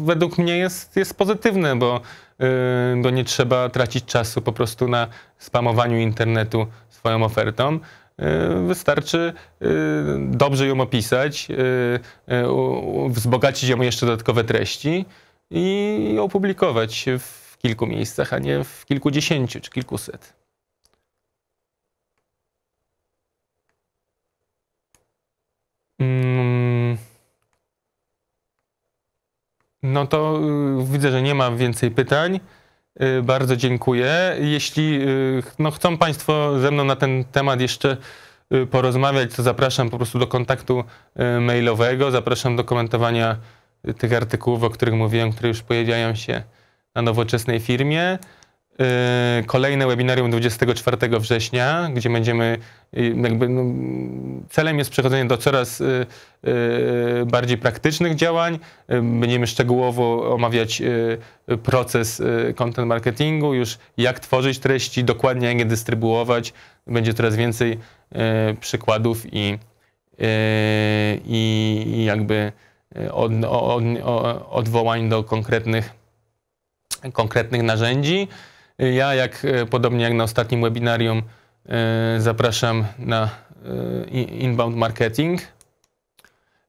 według mnie jest, jest pozytywne, bo, eee, bo nie trzeba tracić czasu po prostu na spamowaniu internetu swoją ofertą. Wystarczy dobrze ją opisać, e, wzbogacić ją jeszcze dodatkowe treści i opublikować w w kilku miejscach, a nie w kilkudziesięciu czy kilkuset. Mm. No to y, widzę, że nie ma więcej pytań. Y, bardzo dziękuję. Jeśli y, no, chcą Państwo ze mną na ten temat jeszcze porozmawiać, to zapraszam po prostu do kontaktu mailowego, zapraszam do komentowania tych artykułów, o których mówiłem, które już pojawiają się na nowoczesnej firmie. Y, kolejne webinarium 24 września, gdzie będziemy, y, jakby, no, celem jest przechodzenie do coraz y, bardziej praktycznych działań. Będziemy szczegółowo omawiać proces content marketingu, już jak tworzyć treści, dokładnie jak je dystrybuować. Będzie coraz więcej przykładów i, i jakby od, od, od, odwołań do konkretnych konkretnych narzędzi. Ja, jak e, podobnie jak na ostatnim webinarium, e, zapraszam na e, inbound marketing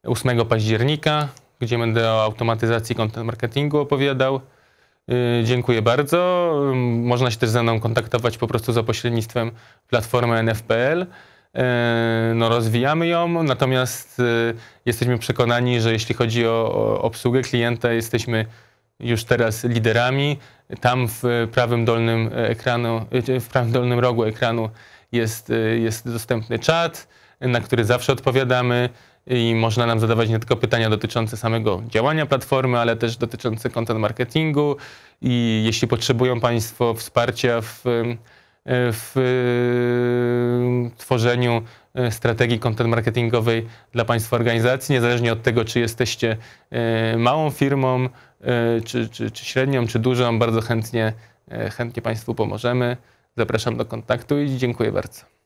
8 października, gdzie będę o automatyzacji content marketingu opowiadał. Dziękuję bardzo. Można się też ze mną kontaktować po prostu za pośrednictwem platformy nf.pl. No, rozwijamy ją, natomiast jesteśmy przekonani, że jeśli chodzi o, o obsługę klienta, jesteśmy już teraz liderami. Tam w prawym dolnym ekranu, w prawym dolnym rogu ekranu jest, jest dostępny czat, na który zawsze odpowiadamy i można nam zadawać nie tylko pytania dotyczące samego działania platformy, ale też dotyczące content marketingu i jeśli potrzebują Państwo wsparcia w w y, tworzeniu y, strategii content marketingowej dla Państwa organizacji, niezależnie od tego, czy jesteście y, małą firmą, czy, czy, czy średnią, czy dużą, bardzo chętnie, chętnie Państwu pomożemy. Zapraszam do kontaktu i dziękuję bardzo.